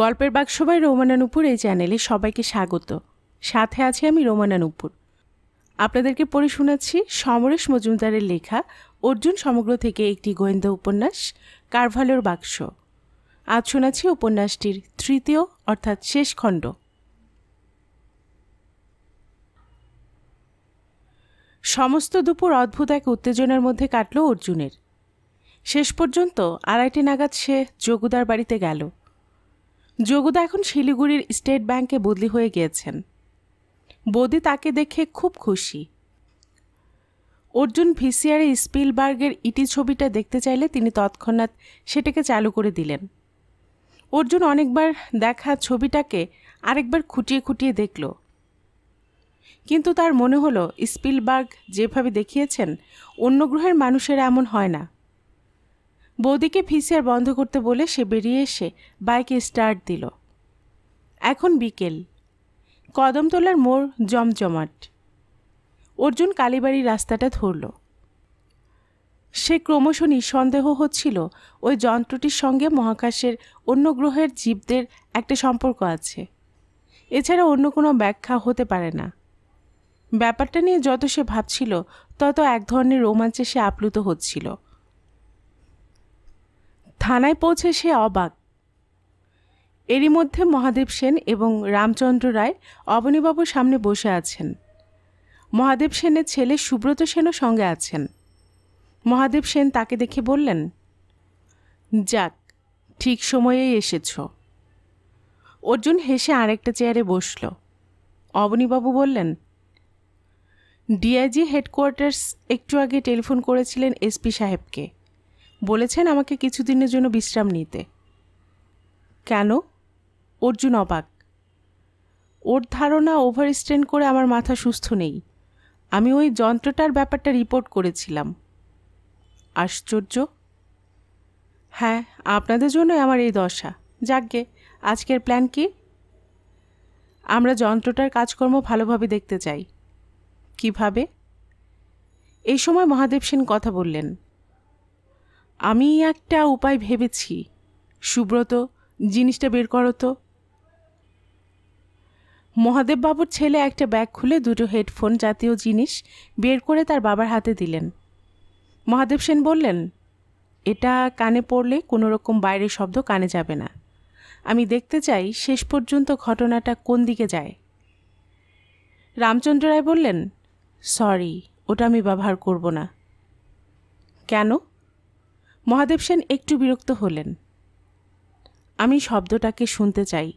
গল্পের বাক্সবায় রোমানা নুপুর এই চ্যানেলে সবাইকে স্বাগত সাথে আছি আমি রোমানা নুপুর আপনাদেরকে পড়ে শোনাচ্ছি সমরেশ মজুমদারের লেখা অর্জুন সমগ্র থেকে একটি গোয়েন্দা উপন্যাস কারভালোর বাক্স আজ শোনাচ্ছি উপন্যাসটির তৃতীয় অর্থাৎ শেষ খণ্ড সমস্ত দুপুর অদ্ভুত এক উত্তেজনার মধ্যে কাটল অর্জুনের শেষ পর্যন্ত আড়াইটে নাগাদ সে যোগুদার বাড়িতে গেল যোগদা এখন শিলিগুড়ির স্টেট ব্যাংকে বদলি হয়ে গিয়েছেন বদি তাকে দেখে খুব খুশি অর্জুন ভিসিআরে স্পিলবার্গের ইটি ছবিটা দেখতে চাইলে তিনি তৎক্ষণাৎ সেটাকে চালু করে দিলেন অর্জুন অনেকবার দেখা ছবিটাকে আরেকবার খুঁটিয়ে খুঁটিয়ে দেখল কিন্তু তার মনে হলো স্পিলবার্গ যেভাবে দেখিয়েছেন অন্য গ্রহের মানুষেরা এমন হয় না বৌদিকে ভিসিআর বন্ধ করতে বলে সে বেরিয়ে এসে বাইকে স্টার্ট দিল এখন বিকেল কদমতলার মোড় জমজমাট অর্জুন কালীবাড়ি রাস্তাটা ধরল সে ক্রমশ নিঃসন্দেহ হচ্ছিল ওই যন্ত্রটির সঙ্গে মহাকাশের অন্য গ্রহের জীবদের একটা সম্পর্ক আছে এছাড়া অন্য কোনো ব্যাখ্যা হতে পারে না ব্যাপারটা নিয়ে যত সে ভাবছিল তত এক ধরনের রোমাঞ্চে সে আপ্লুত হচ্ছিল থানায় পৌঁছে সে অবাক এরই মধ্যে মহাদেব সেন এবং রামচন্দ্র রায় অবনীবাবুর সামনে বসে আছেন মহাদেব সেনের ছেলে সুব্রত সেনও সঙ্গে আছেন মহাদেব সেন তাকে দেখে বললেন যাক ঠিক সময়েই এসেছ অর্জুন হেসে আরেকটা চেয়ারে বসল অবনীবাবু বললেন ডিআইজি হেডকোয়ার্টার্স একটু আগে টেলিফোন করেছিলেন এসপি সাহেবকে বলেছেন আমাকে কিছুদিনের জন্য বিশ্রাম নিতে কেন অর্জুন অবাক ওর ধারণা ওভার স্ট্রেন করে আমার মাথা সুস্থ নেই আমি ওই যন্ত্রটার ব্যাপারটা রিপোর্ট করেছিলাম আশ্চর্য হ্যাঁ আপনাদের জন্যই আমার এই দশা যাকগে আজকের প্ল্যান কি আমরা যন্ত্রটার কাজকর্ম ভালোভাবে দেখতে চাই কিভাবে এই সময় মহাদেব সেন কথা বললেন আমি একটা উপায় ভেবেছি সুব্রত জিনিসটা বের করো তো মহাদেববাবুর ছেলে একটা ব্যাগ খুলে দুটো হেডফোন জাতীয় জিনিস বের করে তার বাবার হাতে দিলেন মহাদেব সেন বললেন এটা কানে পড়লে কোনো রকম বাইরের শব্দ কানে যাবে না আমি দেখতে চাই শেষ পর্যন্ত ঘটনাটা কোন দিকে যায় রামচন্দ্র রায় বললেন সরি ওটা আমি ব্যবহার করব না কেন মহাদেব সেন একটু বিরক্ত হলেন আমি শব্দটাকে শুনতে চাই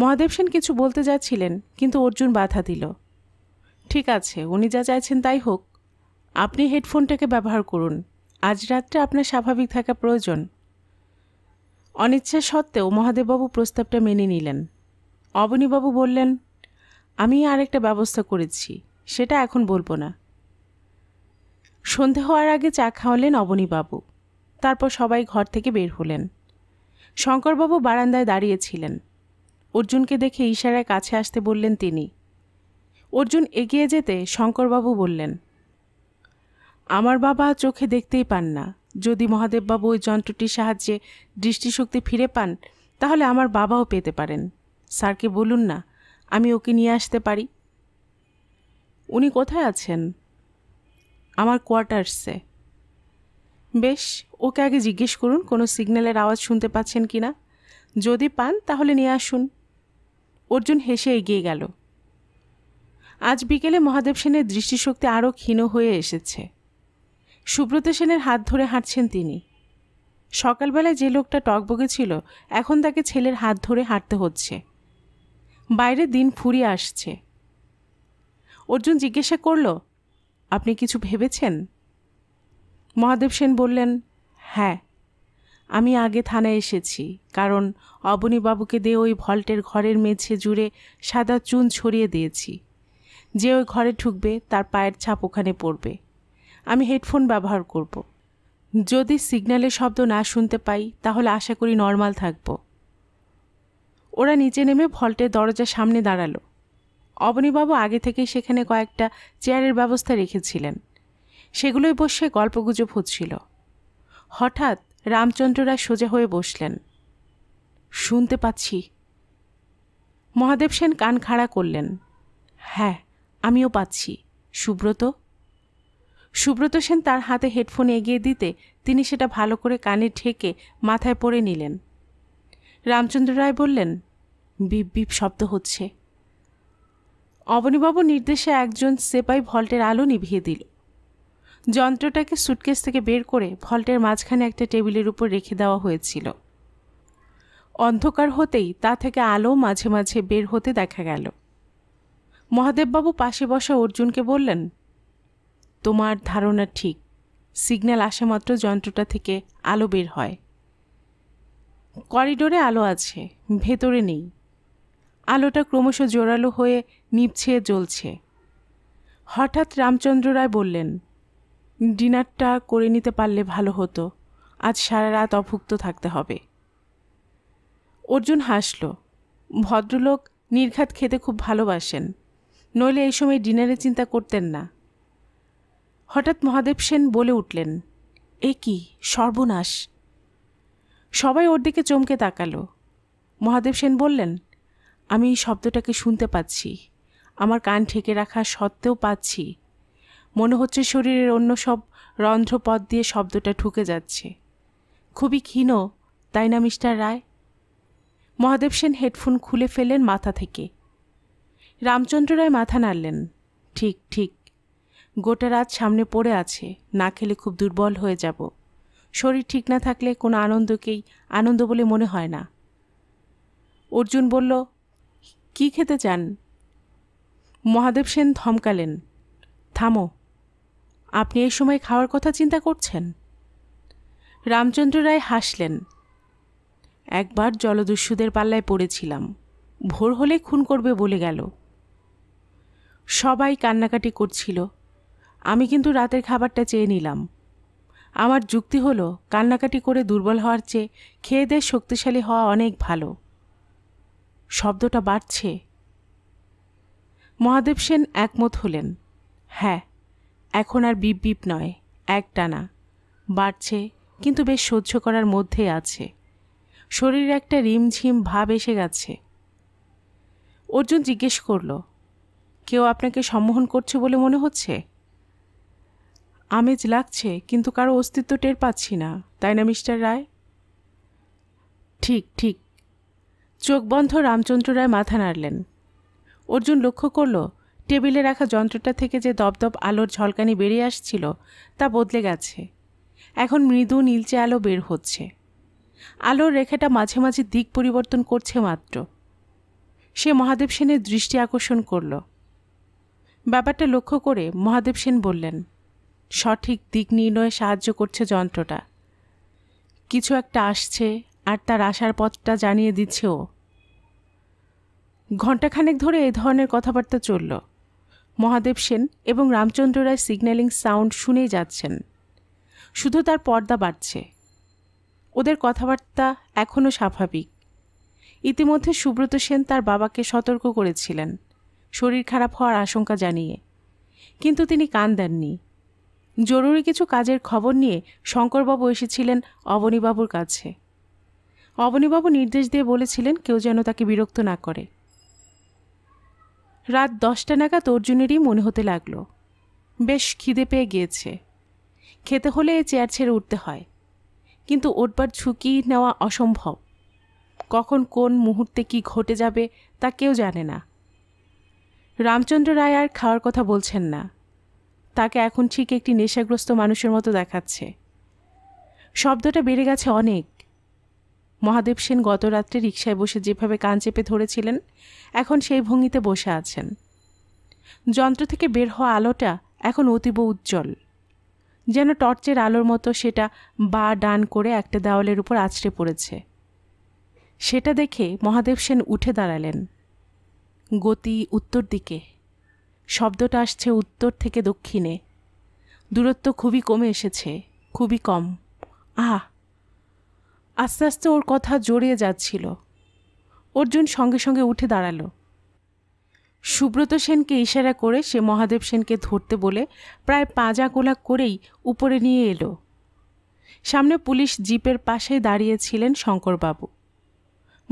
মহাদেব সেন কিছু বলতে যাচ্ছিলেন কিন্তু অর্জুন বাধা দিল ঠিক আছে উনি যা চাইছেন তাই হোক আপনি হেডফোনটাকে ব্যবহার করুন আজ রাত্রে আপনার স্বাভাবিক থাকা প্রয়োজন অনিচ্ছা সত্ত্বেও মহাদেববাবু প্রস্তাবটা মেনে নিলেন অবনীবাবু বললেন আমি আরেকটা ব্যবস্থা করেছি সেটা এখন বলবো না সন্ধে হওয়ার আগে চা খাওয়ালেন অবনীবাবু তারপর সবাই ঘর থেকে বের হলেন শঙ্করবাবু বারান্দায় দাঁড়িয়েছিলেন অর্জুনকে দেখে ইশারায় কাছে আসতে বললেন তিনি অর্জুন এগিয়ে যেতে শঙ্করবাবু বললেন আমার বাবা চোখে দেখতেই পান না যদি মহাদেববাবু ওই যন্ত্রটির সাহায্যে দৃষ্টিশক্তি ফিরে পান তাহলে আমার বাবাও পেতে পারেন স্যারকে বলুন না আমি ওকে নিয়ে আসতে পারি উনি কোথায় আছেন আমার কোয়ার্টার্সে বেশ ওকে আগে জিজ্ঞেস করুন কোনো সিগন্যালের আওয়াজ শুনতে পাচ্ছেন কি না যদি পান তাহলে নিয়ে আসুন অর্জুন হেসে এগিয়ে গেল আজ বিকেলে মহাদেব সেনের দৃষ্টিশক্তি আরও ক্ষীণ হয়ে এসেছে সুব্রত সেনের হাত ধরে হাঁটছেন তিনি সকালবেলায় যে লোকটা টকবগে ছিল এখন তাকে ছেলের হাত ধরে হাঁটতে হচ্ছে বাইরে দিন ফুরিয়ে আসছে অর্জুন জিজ্ঞাসা করলো আপনি কিছু ভেবেছেন মহাদেব সেন বললেন হ্যাঁ আমি আগে থানায় এসেছি কারণ অবনীবাবুকে দিয়ে ওই ভল্টের ঘরের মেঝে জুড়ে সাদা চুন ছড়িয়ে দিয়েছি যে ওই ঘরে ঢুকবে তার পায়ের ছাপ ওখানে পড়বে আমি হেডফোন ব্যবহার করব। যদি সিগন্যালের শব্দ না শুনতে পাই তাহলে আশা করি নর্মাল থাকব ওরা নিচে নেমে ভল্টের দরজার সামনে দাঁড়ালো অবনীবাবু আগে থেকেই সেখানে কয়েকটা চেয়ারের ব্যবস্থা রেখেছিলেন সেগুলোই বসে গল্পগুজব হচ্ছিল হঠাৎ রামচন্দ্র রায় সোজা হয়ে বসলেন শুনতে পাচ্ছি মহাদেব সেন কান খাড়া করলেন হ্যাঁ আমিও পাচ্ছি সুব্রত সুব্রত সেন তার হাতে হেডফোন এগিয়ে দিতে তিনি সেটা ভালো করে কানে ঠেকে মাথায় পড়ে নিলেন রামচন্দ্র রায় বললেন বিপ বিপ শব্দ হচ্ছে অবনীবাবু নির্দেশে একজন সেপাই ভল্টের আলো নিভিয়ে দিল যন্ত্রটাকে সুটকেস থেকে বের করে ভল্টের মাঝখানে একটা টেবিলের উপর রেখে দেওয়া হয়েছিল অন্ধকার হতেই তা থেকে আলো মাঝে মাঝে বের হতে দেখা গেল মহাদেববাবু পাশে বসা অর্জুনকে বললেন তোমার ধারণা ঠিক সিগন্যাল আসে মাত্র যন্ত্রটা থেকে আলো বের হয় করিডোরে আলো আছে ভেতরে নেই আলোটা ক্রমশ জোরালো হয়ে নিপছে জ্বলছে হঠাৎ রামচন্দ্র রায় বললেন ডিনারটা করে নিতে পারলে ভালো হতো আজ সারা রাত অভুক্ত থাকতে হবে অর্জুন হাসল ভদ্রলোক নির্ঘাত খেতে খুব ভালোবাসেন নইলে এই সময় ডিনারে চিন্তা করতেন না হঠাৎ মহাদেব সেন বলে উঠলেন এ কি সর্বনাশ সবাই ওর দিকে চমকে তাকালো মহাদেব সেন বললেন আমি এই শব্দটাকে শুনতে পাচ্ছি আমার কান ঠেকে রাখা সত্ত্বেও পাচ্ছি মনে হচ্ছে শরীরের অন্য সব রন্ধ্রপথ দিয়ে শব্দটা ঠুকে যাচ্ছে খুবই ক্ষীণ তাই না মিস্টার রায় মহাদেব সেন হেডফোন খুলে ফেলেন মাথা থেকে রামচন্দ্র রায় মাথা নাড়লেন ঠিক ঠিক গোটা রাত সামনে পড়ে আছে না খেলে খুব দুর্বল হয়ে যাব শরীর ঠিক না থাকলে কোনো আনন্দকেই আনন্দ বলে মনে হয় না অর্জুন বলল কি খেতে চান মহাদেব সেন থমকালেন থামো আপনি এই সময় খাওয়ার কথা চিন্তা করছেন রামচন্দ্র রায় হাসলেন একবার জলদস্যুদের পাল্লায় পড়েছিলাম ভোর হলে খুন করবে বলে গেল সবাই কান্নাকাটি করছিল আমি কিন্তু রাতের খাবারটা চেয়ে নিলাম আমার যুক্তি হলো কান্নাকাটি করে দুর্বল হওয়ার চেয়ে খেয়ে দেয়ে শক্তিশালী হওয়া অনেক ভালো শব্দটা বাড়ছে মহাদেব সেন একমত হলেন হ্যাঁ এখন আর বিপ বিপ নয় একটানা বাড়ছে কিন্তু বেশ সহ্য করার মধ্যে আছে শরীরে একটা রিমঝিম ভাব এসে গেছে অর্জুন জিজ্ঞেস করল কেউ আপনাকে সম্মোহন করছে বলে মনে হচ্ছে আমেজ লাগছে কিন্তু কারো অস্তিত্ব টের পাচ্ছি না তাই না মিস্টার রায় ঠিক ঠিক চোখ বন্ধ রামচন্দ্র রায় মাথা নাড়লেন অর্জুন লক্ষ্য করল টেবিলে রাখা যন্ত্রটা থেকে যে দপদপ আলোর ঝলকানি বেরিয়ে আসছিল তা বদলে গেছে এখন মৃদু নীলচে আলো বের হচ্ছে আলোর রেখাটা মাঝে মাঝে দিক পরিবর্তন করছে মাত্র সে মহাদেব সেনের দৃষ্টি আকর্ষণ করল ব্যাপারটা লক্ষ্য করে মহাদেব সেন বললেন সঠিক দিক নির্ণয়ে সাহায্য করছে যন্ত্রটা কিছু একটা আসছে আর তার আসার পথটা জানিয়ে দিচ্ছে ও ঘণ্টাখানেক ধরে এ ধরনের কথাবার্তা চলল মহাদেব সেন এবং রামচন্দ্র রায় সিগন্যালিং সাউন্ড শুনেই যাচ্ছেন শুধু তার পর্দা বাড়ছে ওদের কথাবার্তা এখনও স্বাভাবিক ইতিমধ্যে সুব্রত সেন তার বাবাকে সতর্ক করেছিলেন শরীর খারাপ হওয়ার আশঙ্কা জানিয়ে কিন্তু তিনি কান দেননি জরুরি কিছু কাজের খবর নিয়ে শঙ্করবাবু এসেছিলেন অবনীবাবুর কাছে অবনীবাবু নির্দেশ দিয়ে বলেছিলেন কেউ যেন তাকে বিরক্ত না করে রাত দশটা নাগাদ অর্জুনেরই মনে হতে লাগলো বেশ খিদে পেয়ে গিয়েছে খেতে হলে চেয়ার ছেড়ে উঠতে হয় কিন্তু ওঠবার ঝুঁকি নেওয়া অসম্ভব কখন কোন মুহূর্তে কি ঘটে যাবে তা কেউ জানে না রামচন্দ্র রায় আর খাওয়ার কথা বলছেন না তাকে এখন ঠিক একটি নেশাগ্রস্ত মানুষের মতো দেখাচ্ছে শব্দটা বেড়ে গেছে অনেক মহাদেব সেন গত রাত্রে রিকশায় বসে যেভাবে কান চেপে ধরেছিলেন এখন সেই ভঙ্গিতে বসে আছেন যন্ত্র থেকে বের হওয়া আলোটা এখন অতীব উজ্জ্বল যেন টর্চের আলোর মতো সেটা বা ডান করে একটা দেওয়ালের উপর আছড়ে পড়েছে সেটা দেখে মহাদেব সেন উঠে দাঁড়ালেন গতি উত্তর দিকে শব্দটা আসছে উত্তর থেকে দক্ষিণে দূরত্ব খুবই কমে এসেছে খুবই কম আহ আস্তে আস্তে ওর কথা জড়িয়ে যাচ্ছিল অর্জুন সঙ্গে সঙ্গে উঠে দাঁড়ালো সুব্রত সেনকে ইশারা করে সে মহাদেব সেনকে ধরতে বলে প্রায় পাঁজা কোলা করেই উপরে নিয়ে এলো সামনে পুলিশ জিপের পাশে দাঁড়িয়েছিলেন শঙ্করবাবু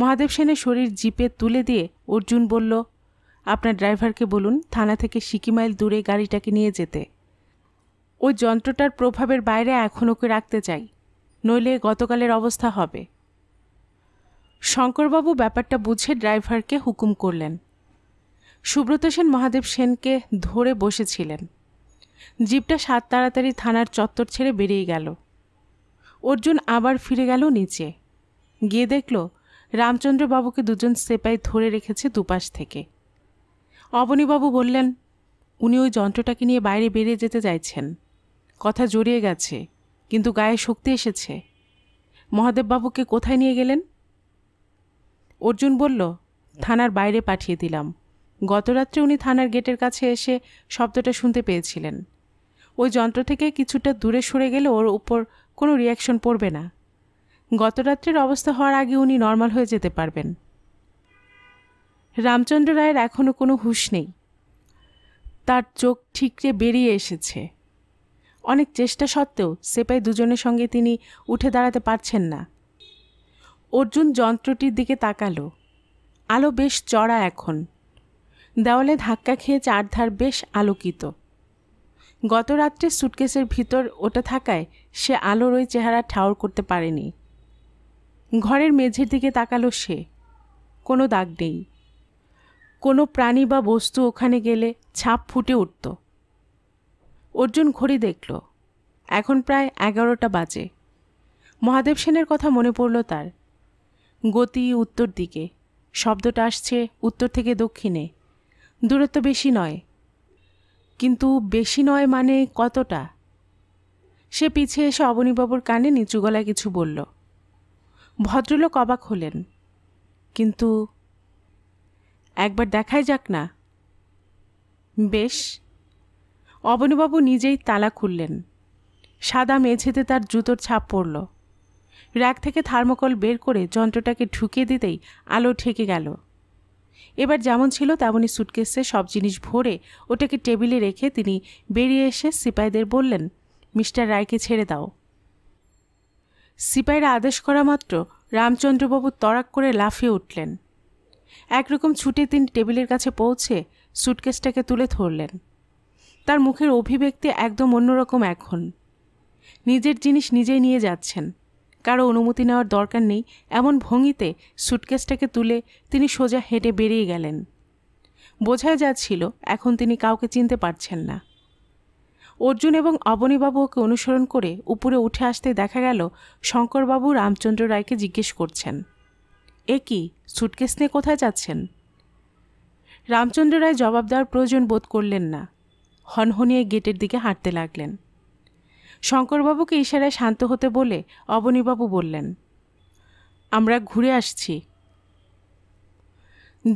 মহাদেব সেনের শরীর জিপে তুলে দিয়ে অর্জুন বলল আপনার ড্রাইভারকে বলুন থানা থেকে সিকি মাইল দূরে গাড়িটাকে নিয়ে যেতে ওই যন্ত্রটার প্রভাবের বাইরে এখন ওকে রাখতে চাই নইলে গতকালের অবস্থা হবে শঙ্করবাবু ব্যাপারটা বুঝে ড্রাইভারকে হুকুম করলেন সুব্রত সেন মহাদেব সেনকে ধরে বসেছিলেন জিপটা সাত তাড়াতাড়ি থানার চত্বর ছেড়ে বেরিয়ে গেল অর্জুন আবার ফিরে গেল নিচে গিয়ে দেখল রামচন্দ্রবাবুকে দুজন সেপাই ধরে রেখেছে দুপাশ থেকে অবনীবাবু বললেন উনি ওই যন্ত্রটাকে নিয়ে বাইরে বেরিয়ে যেতে চাইছেন কথা জড়িয়ে গেছে কিন্তু গায়ে শক্তি এসেছে মহাদেববাবুকে কোথায় নিয়ে গেলেন অর্জুন বলল থানার বাইরে পাঠিয়ে দিলাম গতরাত্রে উনি থানার গেটের কাছে এসে শব্দটা শুনতে পেয়েছিলেন ওই যন্ত্র থেকে কিছুটা দূরে সরে গেলে ওর উপর কোনো রিয়াকশন পড়বে না গতরাত্রের অবস্থা হওয়ার আগে উনি নর্মাল হয়ে যেতে পারবেন রামচন্দ্র রায়ের এখনও কোনো হুশ নেই তার চোখ ঠিকরে বেরিয়ে এসেছে অনেক চেষ্টা সত্ত্বেও সেপাই দুজনের সঙ্গে তিনি উঠে দাঁড়াতে পারছেন না অর্জুন যন্ত্রটির দিকে তাকালো আলো বেশ চড়া এখন দেওয়ালে ধাক্কা খেয়ে চারধার বেশ আলোকিত গত রাত্রে সুটকেসের ভিতর ওটা থাকায় সে আলোর ওই চেহারা ঠাউর করতে পারেনি ঘরের মেঝের দিকে তাকালো সে কোনো দাগ নেই কোনো প্রাণী বা বস্তু ওখানে গেলে ছাপ ফুটে উঠত অর্জুন ঘড়ি দেখল এখন প্রায় এগারোটা বাজে মহাদেব সেনের কথা মনে পড়ল তার গতি উত্তর দিকে শব্দটা আসছে উত্তর থেকে দক্ষিণে দূরত্ব বেশি নয় কিন্তু বেশি নয় মানে কতটা সে পিছিয়ে এসে অবনীবাবুর কানে নিচু গলায় কিছু বলল ভদ্রলোক অবাক হলেন কিন্তু একবার দেখাই যাক না বেশ অবনুবাবু নিজেই তালা খুললেন সাদা মেঝেতে তার জুতোর ছাপ পড়ল র্যাক থেকে থার্মোকল বের করে যন্ত্রটাকে ঢুকিয়ে দিতেই আলো ঠেকে গেল এবার যেমন ছিল তেমনই সুটকেসে সব জিনিস ভরে ওটাকে টেবিলে রেখে তিনি বেরিয়ে এসে সিপাইদের বললেন মিস্টার রায়কে ছেড়ে দাও সিপাইরা আদেশ করা মাত্র রামচন্দ্রবাবু তরাক করে লাফিয়ে উঠলেন একরকম ছুটে তিনি টেবিলের কাছে পৌঁছে সুটকেসটাকে তুলে ধরলেন তার মুখের অভিব্যক্তি একদম অন্যরকম এখন নিজের জিনিস নিজেই নিয়ে যাচ্ছেন কারো অনুমতি নেওয়ার দরকার নেই এমন ভঙ্গিতে সুটকেসটাকে তুলে তিনি সোজা হেঁটে বেরিয়ে গেলেন বোঝাই যাচ্ছিল এখন তিনি কাউকে চিনতে পারছেন না অর্জুন এবং অবনীবাবু ওকে অনুসরণ করে উপরে উঠে আসতে দেখা গেল শঙ্করবাবু রামচন্দ্র রায়কে জিজ্ঞেস করছেন এ কি সুটকেস নিয়ে কোথায় যাচ্ছেন রামচন্দ্র রায় জবাব দেওয়ার প্রয়োজন বোধ করলেন না হনহনিয়ে গেটের দিকে হাঁটতে লাগলেন শঙ্করবাবুকে ইশারায় শান্ত হতে বলে অবনীবাবু বললেন আমরা ঘুরে আসছি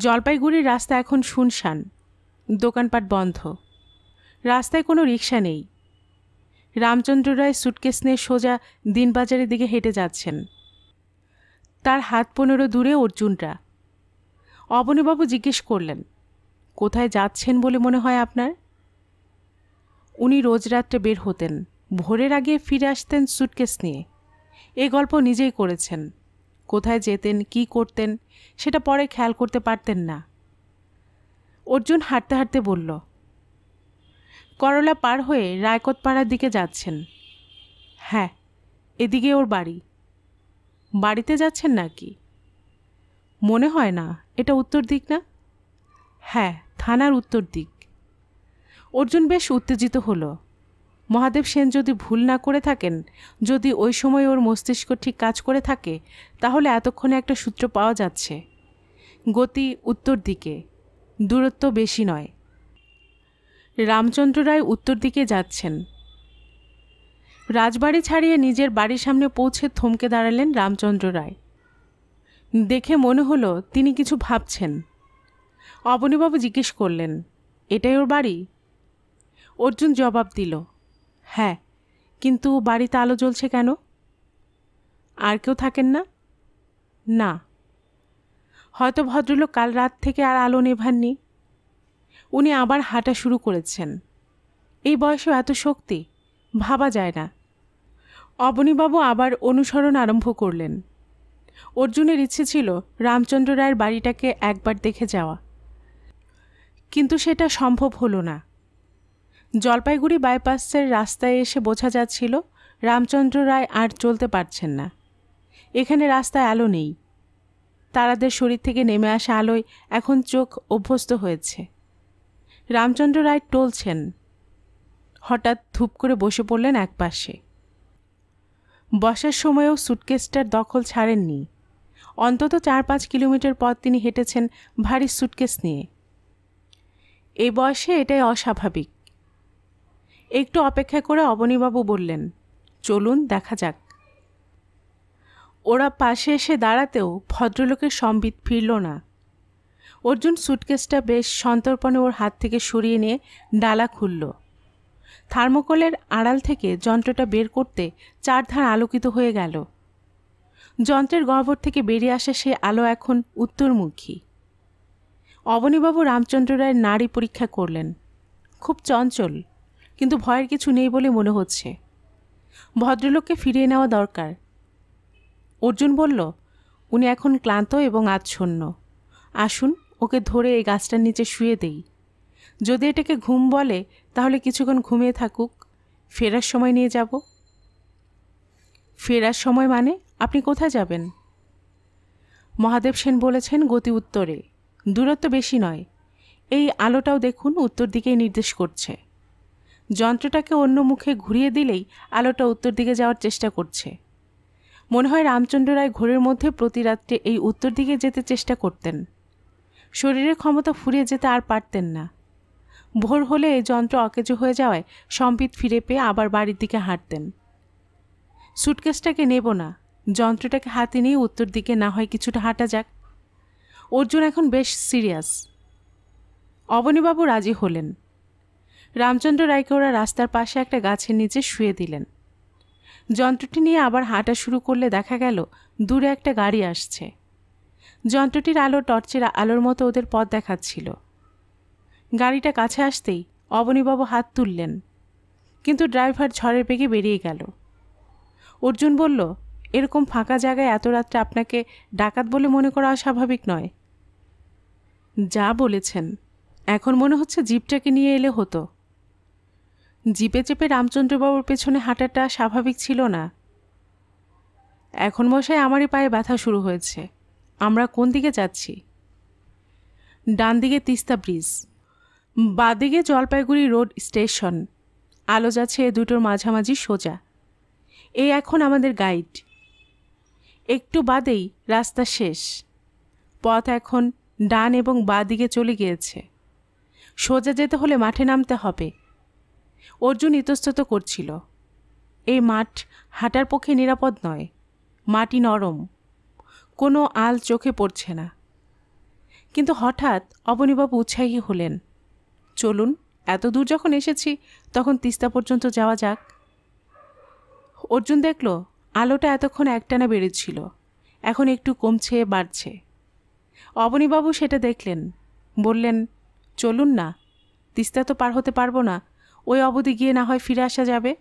জলপাইগুড়ির রাস্তা এখন শুনশান দোকানপাট বন্ধ রাস্তায় কোনো রিক্সা নেই রামচন্দ্র রায় সুটকেস নিয়ে সোজা দিনবাজারের দিকে হেঁটে যাচ্ছেন তার হাত পনেরো দূরে অর্জুনরা অবনীবাবু জিজ্ঞেস করলেন কোথায় যাচ্ছেন বলে মনে হয় আপনার উনি রোজ রাত্রে বের হতেন ভোরের আগে ফিরে আসতেন সুটকেস নিয়ে এ গল্প নিজেই করেছেন কোথায় যেতেন কি করতেন সেটা পরে খেয়াল করতে পারতেন না অর্জুন হাঁটতে হাঁটতে বলল করলা পার হয়ে রায়কতপাড়ার দিকে যাচ্ছেন হ্যাঁ এদিকে ওর বাড়ি বাড়িতে যাচ্ছেন নাকি মনে হয় না এটা উত্তর দিক না হ্যাঁ থানার উত্তর দিক অর্জুন বেশ উত্তেজিত হলো মহাদেব সেন যদি ভুল না করে থাকেন যদি ওই সময় ওর মস্তিষ্ক ঠিক কাজ করে থাকে তাহলে এতক্ষণে একটা সূত্র পাওয়া যাচ্ছে গতি উত্তর দিকে দূরত্ব বেশি নয় রামচন্দ্র রায় উত্তর দিকে যাচ্ছেন রাজবাড়ি ছাড়িয়ে নিজের বাড়ির সামনে পৌঁছে থমকে দাঁড়ালেন রামচন্দ্র রায় দেখে মনে হলো তিনি কিছু ভাবছেন অবনীবাবু জিজ্ঞেস করলেন এটাই ওর বাড়ি অর্জুন জবাব দিল হ্যাঁ কিন্তু বাড়িতে আলো জ্বলছে কেন আর কেউ থাকেন না না হয়তো ভদ্রলোক কাল রাত থেকে আর আলো নেভাননি উনি আবার হাঁটা শুরু করেছেন এই বয়সে এত শক্তি ভাবা যায় না অবনীবাবু আবার অনুসরণ আরম্ভ করলেন অর্জুনের ইচ্ছে ছিল রামচন্দ্র রায়ের বাড়িটাকে একবার দেখে যাওয়া কিন্তু সেটা সম্ভব হলো না জলপাইগুড়ি বাইপাসের রাস্তায় এসে বোঝা যাচ্ছিল রামচন্দ্র রায় আর চলতে পারছেন না এখানে রাস্তায় আলো নেই তারাদের শরীর থেকে নেমে আসা আলোয় এখন চোখ অভ্যস্ত হয়েছে রামচন্দ্র রায় টলছেন হঠাৎ ধূপ করে বসে পড়লেন এক পাশে বসার সময়েও সুটকেসটার দখল ছাড়েননি অন্তত চার পাঁচ কিলোমিটার পথ তিনি হেঁটেছেন ভারী সুটকেস নিয়ে এই বয়সে এটাই অস্বাভাবিক একটু অপেক্ষা করে অবনীবাবু বললেন চলুন দেখা যাক ওরা পাশে এসে দাঁড়াতেও ভদ্রলোকের সম্বিত ফিরল না অর্জুন সুটকেসটা বেশ সন্তর্পণে ওর হাত থেকে সরিয়ে নিয়ে ডালা খুলল থার্মোকলের আড়াল থেকে যন্ত্রটা বের করতে চারধার আলোকিত হয়ে গেল যন্ত্রের গহ্বর থেকে বেরিয়ে আসা সে আলো এখন উত্তরমুখী অবনীবাবু রামচন্দ্র রায়ের নারী পরীক্ষা করলেন খুব চঞ্চল কিন্তু ভয়ের কিছু নেই বলে মনে হচ্ছে ভদ্রলোককে ফিরিয়ে নেওয়া দরকার অর্জুন বলল উনি এখন ক্লান্ত এবং আচ্ছন্ন আসুন ওকে ধরে এই গাছটার নিচে শুয়ে দেই যদি এটাকে ঘুম বলে তাহলে কিছুক্ষণ ঘুমিয়ে থাকুক ফেরার সময় নিয়ে যাব ফেরার সময় মানে আপনি কোথায় যাবেন মহাদেব সেন বলেছেন গতি উত্তরে দূরত্ব বেশি নয় এই আলোটাও দেখুন উত্তর দিকেই নির্দেশ করছে যন্ত্রটাকে অন্য মুখে ঘুরিয়ে দিলেই আলোটা উত্তর দিকে যাওয়ার চেষ্টা করছে মনে হয় রামচন্দ্র রায় ঘোরের মধ্যে প্রতিরাত্রে এই উত্তর দিকে যেতে চেষ্টা করতেন শরীরের ক্ষমতা ফুরিয়ে যেতে আর পারতেন না ভোর হলে এই যন্ত্র অকেজো হয়ে যাওয়ায় সম্পিত ফিরে পেয়ে আবার বাড়ির দিকে হাঁটতেন সুটকেসটাকে নেব না যন্ত্রটাকে হাতে নিয়ে উত্তর দিকে না হয় কিছুটা হাঁটা যাক অর্জুন এখন বেশ সিরিয়াস অবনীবাবু রাজি হলেন রামচন্দ্র রায়কে ওরা রাস্তার পাশে একটা গাছের নিচে শুয়ে দিলেন যন্ত্রটি নিয়ে আবার হাঁটা শুরু করলে দেখা গেল দূরে একটা গাড়ি আসছে যন্ত্রটির আলো টর্চের আলোর মতো ওদের পথ দেখাচ্ছিল গাড়িটা কাছে আসতেই অবনীবাবু হাত তুললেন কিন্তু ড্রাইভার ঝড়ের বেগে বেরিয়ে গেল অর্জুন বলল এরকম ফাঁকা জায়গায় এত রাত্রে আপনাকে ডাকাত বলে মনে করা অস্বাভাবিক নয় যা বলেছেন এখন মনে হচ্ছে জিপটাকে নিয়ে এলে হতো জিপে চেপে রামচন্দ্রবাবুর পেছনে হাঁটাটা স্বাভাবিক ছিল না এখন মশাই আমারই পায়ে ব্যথা শুরু হয়েছে আমরা কোন দিকে যাচ্ছি ডান দিকে তিস্তা ব্রিজ বাদিকে জলপাইগুড়ি রোড স্টেশন আলো যাচ্ছে এ দুটোর মাঝামাঝি সোজা এই এখন আমাদের গাইড একটু বাদেই রাস্তা শেষ পথ এখন ডান এবং বাদিকে চলে গিয়েছে সোজা যেতে হলে মাঠে নামতে হবে অর্জুন ইতস্তত করছিল এই মাঠ হাঁটার পক্ষে নিরাপদ নয় মাটি নরম কোনো আল চোখে পড়ছে না কিন্তু হঠাৎ অবনীবাবু উৎসাহী হলেন চলুন এত দূর যখন এসেছি তখন তিস্তা পর্যন্ত যাওয়া যাক অর্জুন দেখল আলোটা এতক্ষণ একটানা বেড়েছিল এখন একটু কমছে বাড়ছে অবনীবাবু সেটা দেখলেন বললেন চলুন না তিস্তা তো পার হতে পারবো না ওই অবধি গিয়ে না হয় ফিরে আসা যাবে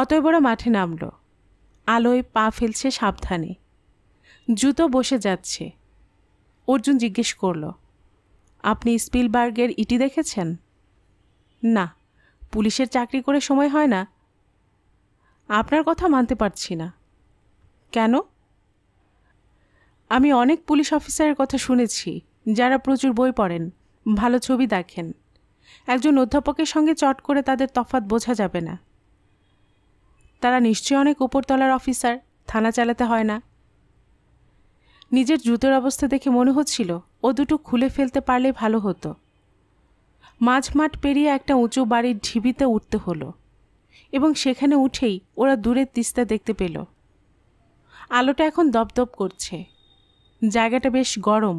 অতএব ওরা মাঠে নামল আলোয় পা ফেলছে সাবধানে জুতো বসে যাচ্ছে অর্জুন জিজ্ঞেস করল আপনি স্পিলবার্গের ইটি দেখেছেন না পুলিশের চাকরি করে সময় হয় না আপনার কথা মানতে পারছি না কেন আমি অনেক পুলিশ অফিসারের কথা শুনেছি যারা প্রচুর বই পড়েন ভালো ছবি দেখেন একজন অধ্যাপকের সঙ্গে চট করে তাদের তফাত বোঝা যাবে না তারা নিশ্চয়ই অনেক উপরতলার অফিসার থানা চালাতে হয় না নিজের জুতোর অবস্থা দেখে মনে হচ্ছিল ও দুটো খুলে ফেলতে পারলে ভালো হতো মাঝমাঠ পেরিয়ে একটা উঁচু বাড়ির ঢিবিতে উঠতে হলো এবং সেখানে উঠেই ওরা দূরের তিস্তা দেখতে পেল আলোটা এখন দপদপ করছে জায়গাটা বেশ গরম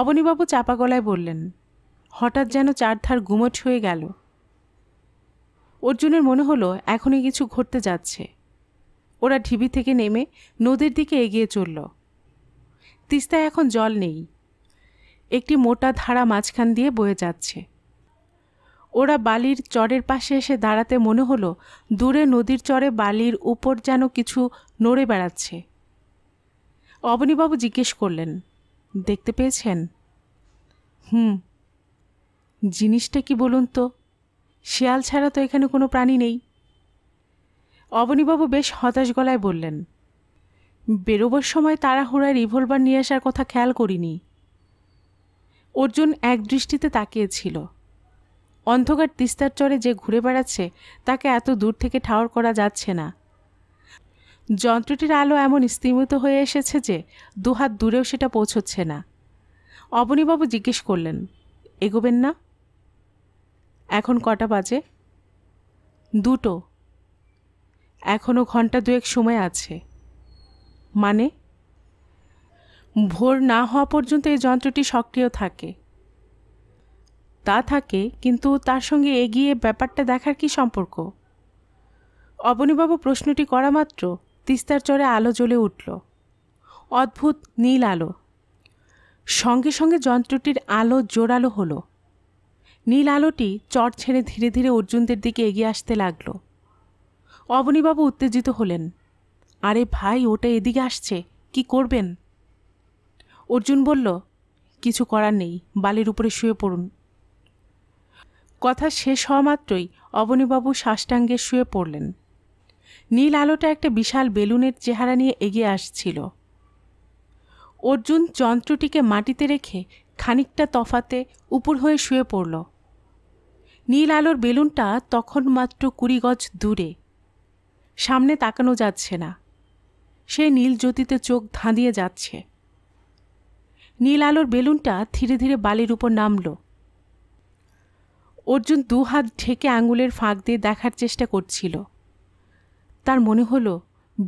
অবনীবাবু চাপা গলায় বললেন হঠাৎ যেন চারধার গুমট হয়ে গেল অর্জুনের মনে হলো এখনই কিছু ঘটতে যাচ্ছে ওরা ঢিবি থেকে নেমে নদীর দিকে এগিয়ে চলল তিস্তায় এখন জল নেই একটি মোটা ধারা মাঝখান দিয়ে বয়ে যাচ্ছে ওরা বালির চরের পাশে এসে দাঁড়াতে মনে হলো দূরে নদীর চরে বালির উপর যেন কিছু নড়ে বেড়াচ্ছে অবনীবাবু জিজ্ঞেস করলেন দেখতে পেয়েছেন হুম জিনিসটা কি বলুন তো শিয়াল ছাড়া তো এখানে কোনো প্রাণী নেই অবনীবাবু বেশ হতাশ গলায় বললেন বেরোবার সময় তাড়াহুড়ায় রিভলভার নিয়ে আসার কথা খেয়াল করিনি অর্জুন এক দৃষ্টিতে তাকিয়েছিল অন্ধকার তিস্তার চরে যে ঘুরে বেড়াচ্ছে তাকে এত দূর থেকে ঠাওয়ার করা যাচ্ছে না যন্ত্রটির আলো এমন স্তিমিত হয়ে এসেছে যে দুহাত দূরেও সেটা পৌঁছচ্ছে না অবনীবাবু জিজ্ঞেস করলেন এগোবেন না এখন কটা বাজে দুটো এখনও ঘন্টা দুয়েক সময় আছে মানে ভোর না হওয়া পর্যন্ত এই যন্ত্রটি সক্রিয় থাকে তা থাকে কিন্তু তার সঙ্গে এগিয়ে ব্যাপারটা দেখার কি সম্পর্ক অবনীবাবু প্রশ্নটি করা মাত্র তিস্তার চরে আলো জ্বলে উঠল অদ্ভুত নীল আলো সঙ্গে সঙ্গে যন্ত্রটির আলো জোরালো হলো নীল আলোটি চট ছেড়ে ধীরে ধীরে অর্জুনদের দিকে এগিয়ে আসতে লাগল অবনীবাবু উত্তেজিত হলেন আরে ভাই ওটা এদিকে আসছে কি করবেন অর্জুন বলল কিছু করার নেই বালির উপরে শুয়ে পড়ুন কথা শেষ হওয়া মাত্রই অবনীবাবু সাষ্টাঙ্গে শুয়ে পড়লেন নীল আলোটা একটা বিশাল বেলুনের চেহারা নিয়ে এগিয়ে আসছিল অর্জুন যন্ত্রটিকে মাটিতে রেখে খানিকটা তফাতে উপর হয়ে শুয়ে পড়ল নীল আলোর বেলুনটা তখন মাত্র কুড়ি গজ দূরে সামনে তাকানো যাচ্ছে না সে নীল জ্যোতিতে চোখ ধাঁধিয়ে যাচ্ছে নীল আলোর বেলুনটা ধীরে ধীরে বালির উপর নামল অর্জুন দু হাত ঢেকে আঙুলের ফাঁক দিয়ে দেখার চেষ্টা করছিল তার মনে হলো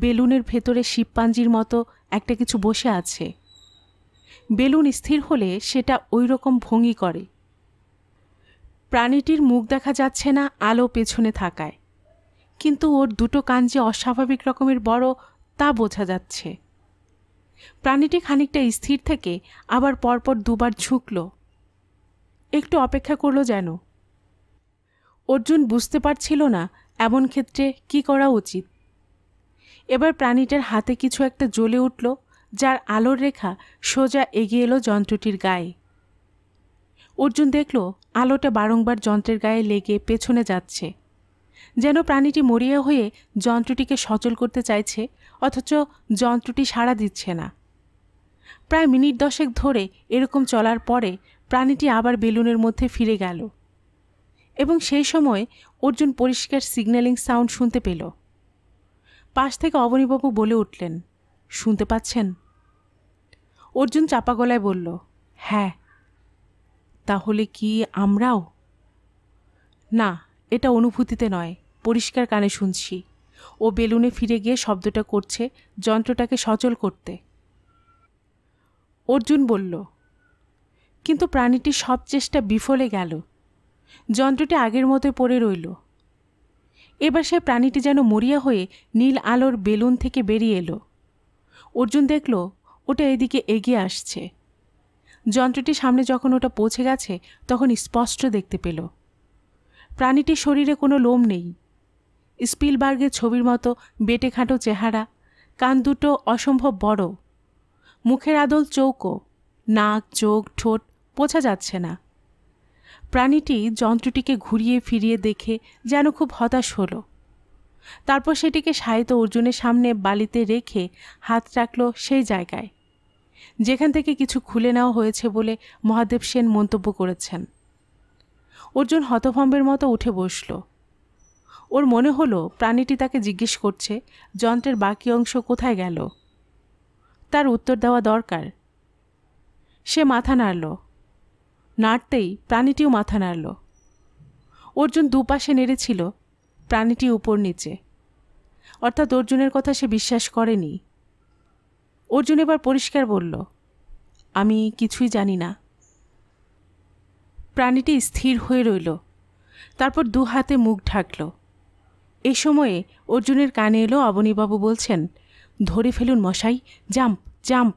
বেলুনের ভেতরে শিবপাঞ্জির মতো একটা কিছু বসে আছে বেলুন স্থির হলে সেটা ওই রকম ভঙ্গি করে প্রাণীটির মুখ দেখা যাচ্ছে না আলো পেছনে থাকায় কিন্তু ওর দুটো কান যে অস্বাভাবিক রকমের বড় তা বোঝা যাচ্ছে প্রাণীটি খানিকটা স্থির থেকে আবার পরপর দুবার ঝুঁকল একটু অপেক্ষা করল যেন অর্জুন বুঝতে পারছিল না এমন ক্ষেত্রে কি করা উচিত এবার প্রাণীটার হাতে কিছু একটা জ্বলে উঠল যার আলোর রেখা সোজা এগিয়ে এলো যন্ত্রটির গায়ে অর্জুন দেখল আলোটা বারংবার যন্ত্রের গায়ে লেগে পেছনে যাচ্ছে যেন প্রাণীটি মরিয়া হয়ে যন্ত্রটিকে সচল করতে চাইছে অথচ যন্ত্রটি সাড়া দিচ্ছে না প্রায় মিনিট দশেক ধরে এরকম চলার পরে প্রাণীটি আবার বেলুনের মধ্যে ফিরে গেল এবং সেই সময় অর্জুন পরিষ্কার সিগন্যালিং সাউন্ড শুনতে পেল পাশ থেকে অবনীবাবু বলে উঠলেন শুনতে পাচ্ছেন অর্জুন চাপা গলায় বলল হ্যাঁ তাহলে কি আমরাও না এটা অনুভূতিতে নয় পরিষ্কার কানে শুনছি ও বেলুনে ফিরে গিয়ে শব্দটা করছে যন্ত্রটাকে সচল করতে অর্জুন বলল কিন্তু প্রাণীটি সব চেষ্টা বিফলে গেল যন্ত্রটি আগের মতো পড়ে রইল এবার সে প্রাণীটি যেন মরিয়া হয়ে নীল আলোর বেলুন থেকে বেরিয়ে এলো অর্জুন দেখল ওটা এদিকে এগিয়ে আসছে যন্ত্রটি সামনে যখন ওটা পৌঁছে গেছে তখন স্পষ্ট দেখতে পেল প্রাণীটির শরীরে কোনো লোম নেই স্পিলবার্গের ছবির মতো বেটে খাঁটো চেহারা কান দুটো অসম্ভব বড় মুখের আদল চৌকো নাক চোখ ঠোঁট পোছা যাচ্ছে না প্রাণীটি যন্ত্রটিকে ঘুরিয়ে ফিরিয়ে দেখে যেন খুব হতাশ হলো তারপর সেটিকে সায়িত অর্জুনের সামনে বালিতে রেখে হাত রাখল সেই জায়গায় যেখান থেকে কিছু খুলে নেওয়া হয়েছে বলে মহাদেব সেন মন্তব্য করেছেন অর্জুন হতভম্বের মতো উঠে বসল ওর মনে হলো প্রাণীটি তাকে জিজ্ঞেস করছে যন্ত্রের বাকি অংশ কোথায় গেল তার উত্তর দেওয়া দরকার সে মাথা নাড়ল নাড়তেই প্রাণীটিও মাথা নাড়ল অর্জুন দুপাশে নেড়েছিল প্রাণীটি উপর নিচে অর্থাৎ অর্জুনের কথা সে বিশ্বাস করেনি অর্জুন এবার পরিষ্কার বলল আমি কিছুই জানি না প্রাণীটি স্থির হয়ে রইল তারপর দু হাতে মুখ ঢাকল এ সময়ে অর্জুনের কানে এলো অবনীবাবু বলছেন ধরে ফেলুন মশাই জাম্প জাম্প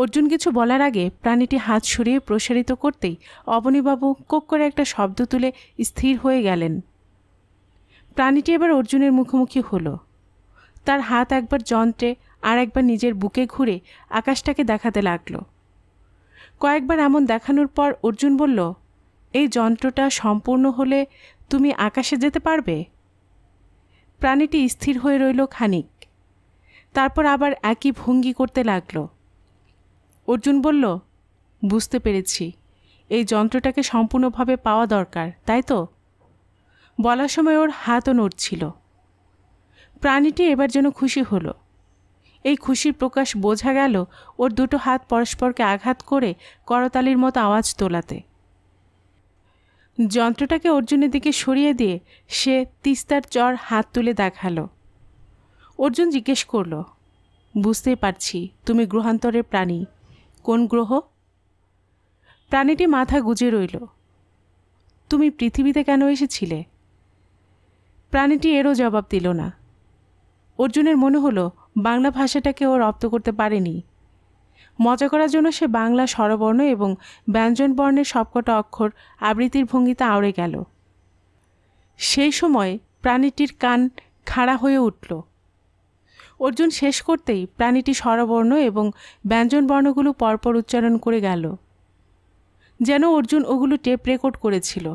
অর্জুন কিছু বলার আগে প্রাণীটি হাত সরিয়ে প্রসারিত করতেই অবনীবাবু কোক করে একটা শব্দ তুলে স্থির হয়ে গেলেন প্রাণীটি এবার অর্জুনের মুখোমুখি হলো তার হাত একবার যন্ত্রে আর একবার নিজের বুকে ঘুরে আকাশটাকে দেখাতে লাগল কয়েকবার এমন দেখানোর পর অর্জুন বলল এই যন্ত্রটা সম্পূর্ণ হলে তুমি আকাশে যেতে পারবে প্রাণীটি স্থির হয়ে রইল খানিক তারপর আবার একই ভঙ্গি করতে লাগল অর্জুন বলল বুঝতে পেরেছি এই যন্ত্রটাকে সম্পূর্ণভাবে পাওয়া দরকার তাই তো বলার সময় ওর হাতও নড়ছিল প্রাণীটি এবার যেন খুশি হলো এই খুশির প্রকাশ বোঝা গেল ওর দুটো হাত পরস্পরকে আঘাত করে করতালির মতো আওয়াজ তোলাতে যন্ত্রটাকে অর্জুনের দিকে সরিয়ে দিয়ে সে তিস্তার চর হাত তুলে দেখালো অর্জুন জিজ্ঞেস করল বুঝতেই পারছি তুমি গ্রহান্তরের প্রাণী কোন গ্রহ প্রাণীটি মাথা গুজে রইল তুমি পৃথিবীতে কেন এসেছিলে প্রাণীটি এরও জবাব দিল না অর্জুনের মনে হলো বাংলা ভাষাটাকে ও রপ্ত করতে পারেনি মজা করার জন্য সে বাংলা স্বরবর্ণ এবং ব্যঞ্জন বর্ণের সবকটা অক্ষর আবৃত্তির ভঙ্গিতে আওড়ে গেল সেই সময় প্রাণীটির কান খাড়া হয়ে উঠল অর্জুন শেষ করতেই প্রাণীটি স্বরবর্ণ এবং ব্যঞ্জন বর্ণগুলো পরপর উচ্চারণ করে গেল যেন অর্জুন ওগুলো টেপ রেকর্ড করেছিল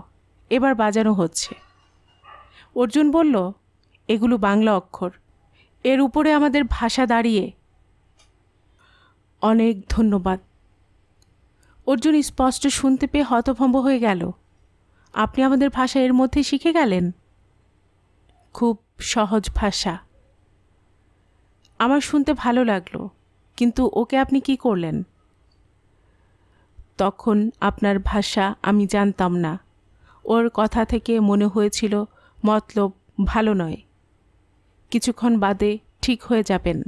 এবার বাজানো হচ্ছে অর্জুন বলল এগুলো বাংলা অক্ষর এর উপরে আমাদের ভাষা দাঁড়িয়ে অনেক ধন্যবাদ অর্জুন স্পষ্ট শুনতে পেয়ে হতভম্ব হয়ে গেল আপনি আমাদের ভাষা এর মধ্যে শিখে গেলেন খুব সহজ ভাষা আমার শুনতে ভালো লাগলো কিন্তু ওকে আপনি কি করলেন তখন আপনার ভাষা আমি জানতাম না ওর কথা থেকে মনে হয়েছিল মতলব ভালো নয় কিছুক্ষণ বাদে ঠিক হয়ে যাবেন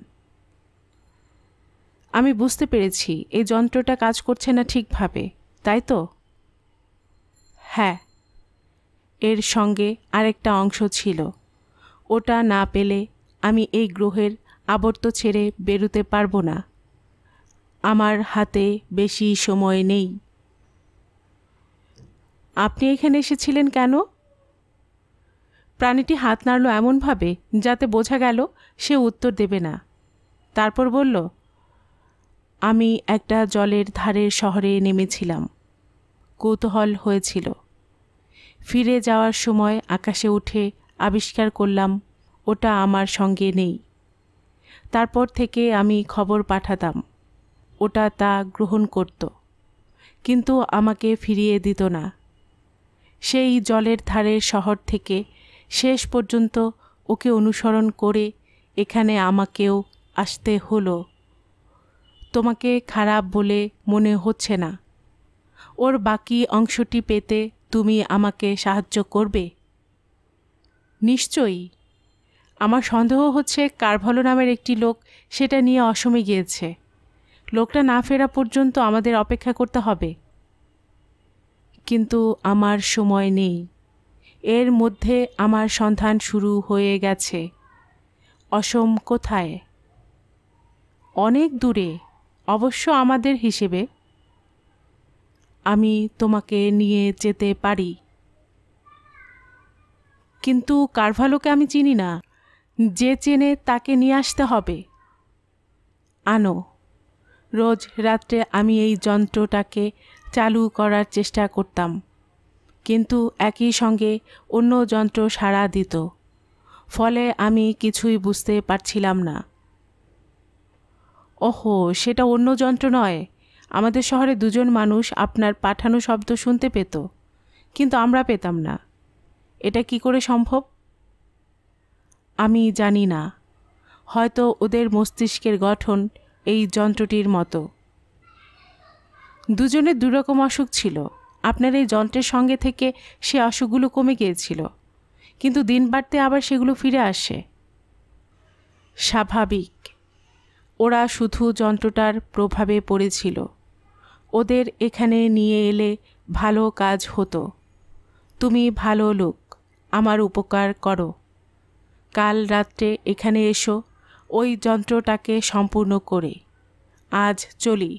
আমি বুঝতে পেরেছি এই যন্ত্রটা কাজ করছে না ঠিকভাবে তাই তো হ্যাঁ এর সঙ্গে আরেকটা অংশ ছিল ওটা না পেলে আমি এই গ্রহের আবর্ত ছেড়ে বেরুতে পারবো না আমার হাতে বেশি সময় নেই আপনি এখানে এসেছিলেন কেন প্রাণীটি হাত নাড়ল এমনভাবে যাতে বোঝা গেল সে উত্তর দেবে না তারপর বলল আমি একটা জলের ধারের শহরে নেমেছিলাম কৌতূহল হয়েছিল ফিরে যাওয়ার সময় আকাশে উঠে আবিষ্কার করলাম ওটা আমার সঙ্গে নেই তারপর থেকে আমি খবর পাঠাতাম ওটা তা গ্রহণ করত কিন্তু আমাকে ফিরিয়ে দিত না সেই জলের ধারের শহর থেকে শেষ পর্যন্ত ওকে অনুসরণ করে এখানে আমাকেও আসতে হলো তোমাকে খারাপ বলে মনে হচ্ছে না ওর বাকি অংশটি পেতে তুমি আমাকে সাহায্য করবে নিশ্চয়ই আমার সন্দেহ হচ্ছে কার্ভলো নামের একটি লোক সেটা নিয়ে অসমে গিয়েছে লোকটা না ফেরা পর্যন্ত আমাদের অপেক্ষা করতে হবে কিন্তু আমার সময় নেই এর মধ্যে আমার সন্ধান শুরু হয়ে গেছে অসম কোথায় অনেক দূরে অবশ্য আমাদের হিসেবে আমি তোমাকে নিয়ে যেতে পারি কিন্তু কারভালোকে আমি চিনি না যে চেনে তাকে নিয়ে আসতে হবে আনো রোজ রাত্রে আমি এই যন্ত্রটাকে চালু করার চেষ্টা করতাম কিন্তু একই সঙ্গে অন্য যন্ত্র সাড়া দিত ফলে আমি কিছুই বুঝতে পারছিলাম না ওহো সেটা অন্য যন্ত্র নয় আমাদের শহরে দুজন মানুষ আপনার পাঠানো শব্দ শুনতে পেত কিন্তু আমরা পেতাম না এটা কি করে সম্ভব আমি জানি না হয়তো ওদের মস্তিষ্কের গঠন এই যন্ত্রটির মতো দুজনের দুরকম অসুখ ছিল আপনার এই যন্ত্রের সঙ্গে থেকে সে অসুখগুলো কমে গিয়েছিল কিন্তু দিন বাড়তে আবার সেগুলো ফিরে আসে স্বাভাবিক ওরা শুধু যন্ত্রটার প্রভাবে পড়েছিল ওদের এখানে নিয়ে এলে ভালো কাজ হতো তুমি ভালো লোক আমার উপকার করো কাল রাত্রে এখানে এসো ওই যন্ত্রটাকে সম্পূর্ণ করে আজ চলি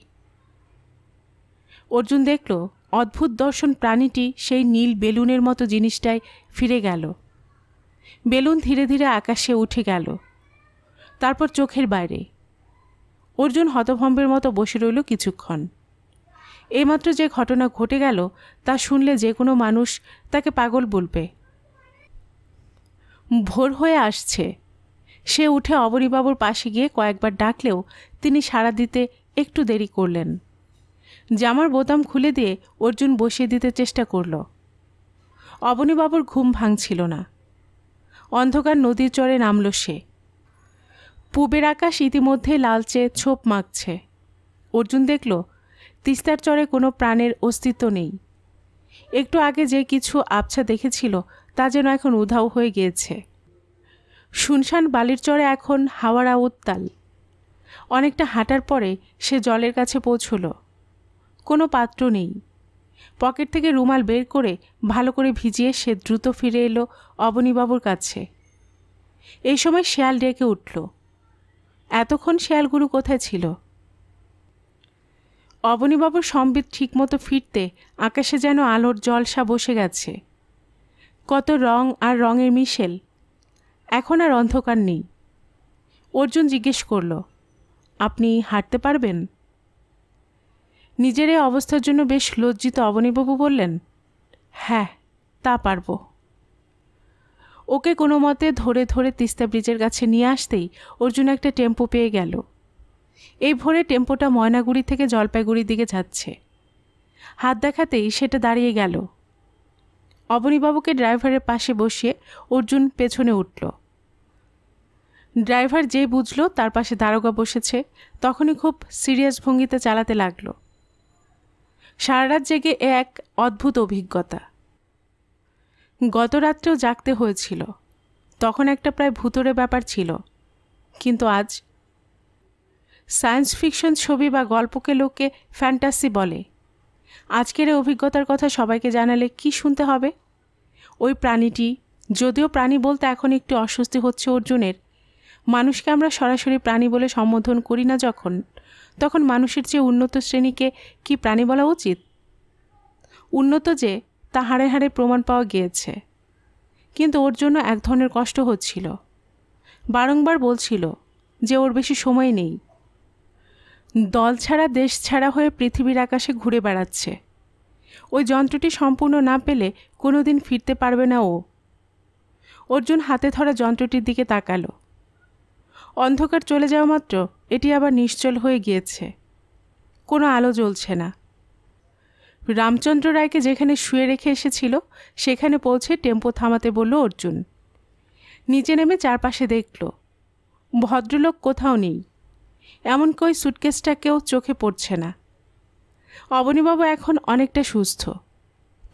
অর্জুন দেখল অদ্ভুত দর্শন প্রাণীটি সেই নীল বেলুনের মতো জিনিসটায় ফিরে গেল বেলুন ধীরে ধীরে আকাশে উঠে গেল তারপর চোখের বাইরে অর্জুন হতভম্বের মতো বসে রইল কিছুক্ষণ এইমাত্র যে ঘটনা ঘটে গেল তা শুনলে যে কোনো মানুষ তাকে পাগল বলবে ভোর হয়ে আসছে সে উঠে অবনীবাবুর পাশে গিয়ে কয়েকবার ডাকলেও তিনি সাড়া দিতে একটু দেরি করলেন জামার বোতাম খুলে দিয়ে অর্জুন বসিয়ে দিতে চেষ্টা করল অবনীবাবুর ঘুম ভাঙছিল না অন্ধকার নদীর চরে নামল সে পূবের আকাশ ইতিমধ্যে লালচে ছোপ মাগছে অর্জুন দেখল তিস্তার চরে কোনো প্রাণের অস্তিত্ব নেই একটু আগে যে কিছু আবছা দেখেছিল তা যেন এখন উধাও হয়ে গিয়েছে শুনশান বালির চরে এখন হাওয়ারা উত্তাল অনেকটা হাঁটার পরে সে জলের কাছে পৌঁছলো কোনো পাত্র নেই পকেট থেকে রুমাল বের করে ভালো করে ভিজিয়ে সে দ্রুত ফিরে এলো অবনীবাবুর কাছে এই সময় শেয়াল ডেকে উঠল এতক্ষণ শেয়ালগুরু কোথায় ছিল অবনীবাবুর সম্বিত ঠিকমতো ফিরতে আকাশে যেন আলোর জলসা বসে গেছে কত রং আর রঙের মিশেল এখন আর অন্ধকার নেই অর্জুন জিজ্ঞেস করল আপনি হাঁটতে পারবেন নিজের এই অবস্থার জন্য বেশ লজ্জিত অবনীবাবু বললেন হ্যাঁ তা পারবো ওকে কোনো মতে ধরে ধরে তিস্তা ব্রিজের কাছে নিয়ে আসতেই অর্জুন একটা টেম্পো পেয়ে গেল এই ভোরে টেম্পোটা ময়নাগুড়ি থেকে জলপাইগুড়ির দিকে যাচ্ছে হাত দেখাতেই সেটা দাঁড়িয়ে গেল অবনীবাবুকে ড্রাইভারের পাশে বসিয়ে অর্জুন পেছনে উঠল ড্রাইভার যে বুঝলো তার পাশে দারোগা বসেছে তখনই খুব সিরিয়াস ভঙ্গিতে চালাতে লাগলো সারারাত জেগে এক অদ্ভুত অভিজ্ঞতা গত রাত্রেও জাগতে হয়েছিল তখন একটা প্রায় ভূতরে ব্যাপার ছিল কিন্তু আজ সায়েন্স ফিকশন ছবি বা গল্পকে লোকে ফ্যান্টাসি বলে আজকের এই অভিজ্ঞতার কথা সবাইকে জানালে কি শুনতে হবে ওই প্রাণীটি যদিও প্রাণী বলতে এখন একটু অস্বস্তি হচ্ছে অর্জুনের মানুষকে আমরা সরাসরি প্রাণী বলে সম্বোধন করি না যখন তখন মানুষের চেয়ে উন্নত শ্রেণীকে কি প্রাণী বলা উচিত উন্নত যে তা হাড়ে হাড়ে প্রমাণ পাওয়া গিয়েছে কিন্তু ওর জন্য এক ধরনের কষ্ট হচ্ছিল বারংবার বলছিল যে ওর বেশি সময় নেই দল ছাড়া দেশ ছাড়া হয়ে পৃথিবীর আকাশে ঘুরে বেড়াচ্ছে ওই যন্ত্রটি সম্পূর্ণ না পেলে কোনো দিন ফিরতে পারবে না ও অর্জুন হাতে ধরা যন্ত্রটির দিকে তাকালো অন্ধকার চলে যাওয়া মাত্র এটি আবার নিশ্চল হয়ে গিয়েছে কোনো আলো জ্বলছে না রামচন্দ্র রায়কে যেখানে শুয়ে রেখে এসেছিল সেখানে পৌঁছে টেম্পো থামাতে বলল অর্জুন নিচে নেমে চারপাশে দেখল ভদ্রলোক কোথাও নেই এমনকি ওই কেউ চোখে পড়ছে না অবনীবাবু এখন অনেকটা সুস্থ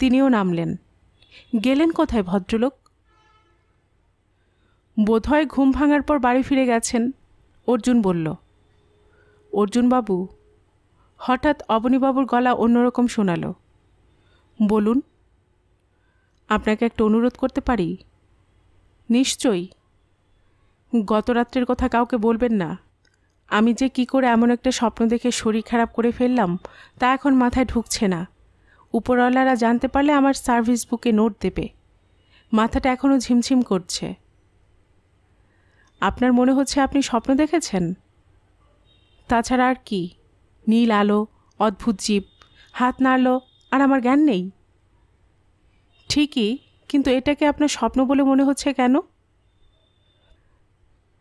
তিনিও নামলেন গেলেন কোথায় ভদ্রলোক বোধহয় ঘুম ভাঙার পর বাড়ি ফিরে গেছেন অর্জুন বলল অর্জুনবাবু হঠাৎ অবনীবাবুর গলা অন্যরকম শোনালো বলুন আপনাকে একটা অনুরোধ করতে পারি নিশ্চয়ই গত রাত্রের কথা কাউকে বলবেন না আমি যে কি করে এমন একটা স্বপ্ন দেখে শরীর খারাপ করে ফেললাম তা এখন মাথায় ঢুকছে না উপরওয়ালারা জানতে পারলে আমার সার্ভিস বুকে নোট দেবে মাথাটা এখনও ঝিমঝিম করছে আপনার মনে হচ্ছে আপনি স্বপ্ন দেখেছেন তাছাড়া আর কি নীল আলো অদ্ভুত জীব হাত নাড়ল আর আমার জ্ঞান নেই ঠিকই কিন্তু এটাকে আপনার স্বপ্ন বলে মনে হচ্ছে কেন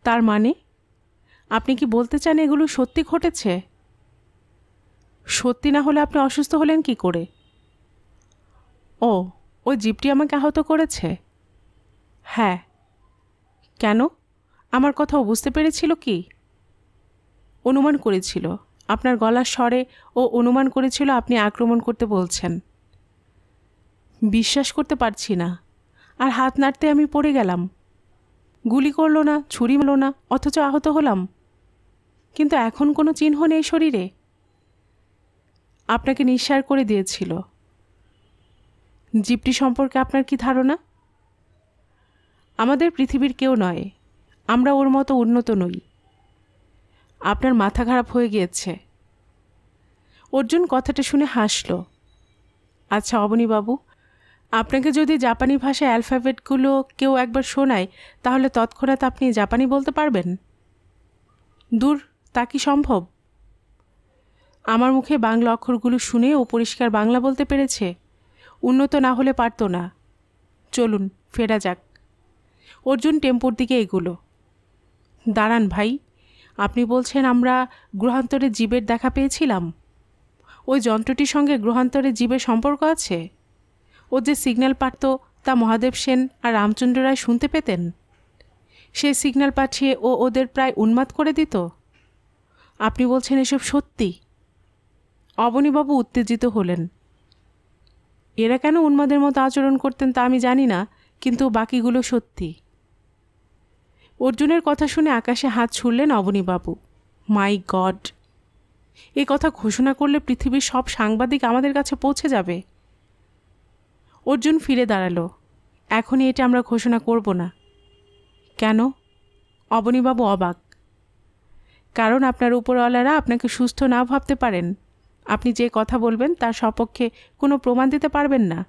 তার মানে আপনি কি বলতে চান এগুলো সত্যি ঘটেছে সত্যি না হলে আপনি অসুস্থ হলেন কি করে ও ওই জীবটি আমাকে আহত করেছে হ্যাঁ কেন আমার কথাও বুঝতে পেরেছিল কি অনুমান করেছিল আপনার গলার স্বরে ও অনুমান করেছিল আপনি আক্রমণ করতে বলছেন বিশ্বাস করতে পারছি না আর হাত নাড়তে আমি পড়ে গেলাম গুলি করলো না ছুরি মারল না অথচ আহত হলাম কিন্তু এখন কোনো চিহ্ন নেই শরীরে আপনাকে নিঃসার করে দিয়েছিল জীবটি সম্পর্কে আপনার কি ধারণা আমাদের পৃথিবীর কেউ নয় আমরা ওর মতো উন্নত নই আপনার মাথা খারাপ হয়ে গিয়েছে অর্জুন কথাটা শুনে হাসল আচ্ছা অবনীবাবু আপনাকে যদি জাপানি ভাষায় অ্যালফাবেটগুলো কেউ একবার শোনায় তাহলে তৎক্ষণাৎ আপনি জাপানি বলতে পারবেন দূর তা কি সম্ভব আমার মুখে বাংলা অক্ষরগুলো শুনে ও পরিষ্কার বাংলা বলতে পেরেছে উন্নত না হলে পারত না চলুন ফেরা যাক অর্জুন টেম্পোর দিকে এগুলো দাঁড়ান ভাই আপনি বলছেন আমরা গ্রহান্তরে জীবের দেখা পেয়েছিলাম ওই যন্ত্রটির সঙ্গে গ্রহান্তরে জীবের সম্পর্ক আছে ও যে সিগন্যাল পাঠত তা মহাদেব সেন আর রামচন্দ্র রায় শুনতে পেতেন সে সিগন্যাল পাঠিয়ে ও ওদের প্রায় উন্মাদ করে দিত আপনি বলছেন এসব সত্যি অবনীবাবু উত্তেজিত হলেন এরা কেন উন্মাদের মতো আচরণ করতেন তা আমি জানি না কিন্তু বাকিগুলো সত্যি অর্জুনের কথা শুনে আকাশে হাত ছুড়লেন অবনীবাবু মাই গড এ কথা ঘোষণা করলে পৃথিবীর সব সাংবাদিক আমাদের কাছে পৌঁছে যাবে অর্জুন ফিরে দাঁড়ালো এখনই এটা আমরা ঘোষণা করব না কেন অবনীবাবু অবাক কারণ আপনার উপরওয়ালারা আপনাকে সুস্থ না ভাবতে পারেন আপনি যে কথা বলবেন তার সপক্ষে কোনো প্রমাণ দিতে পারবেন না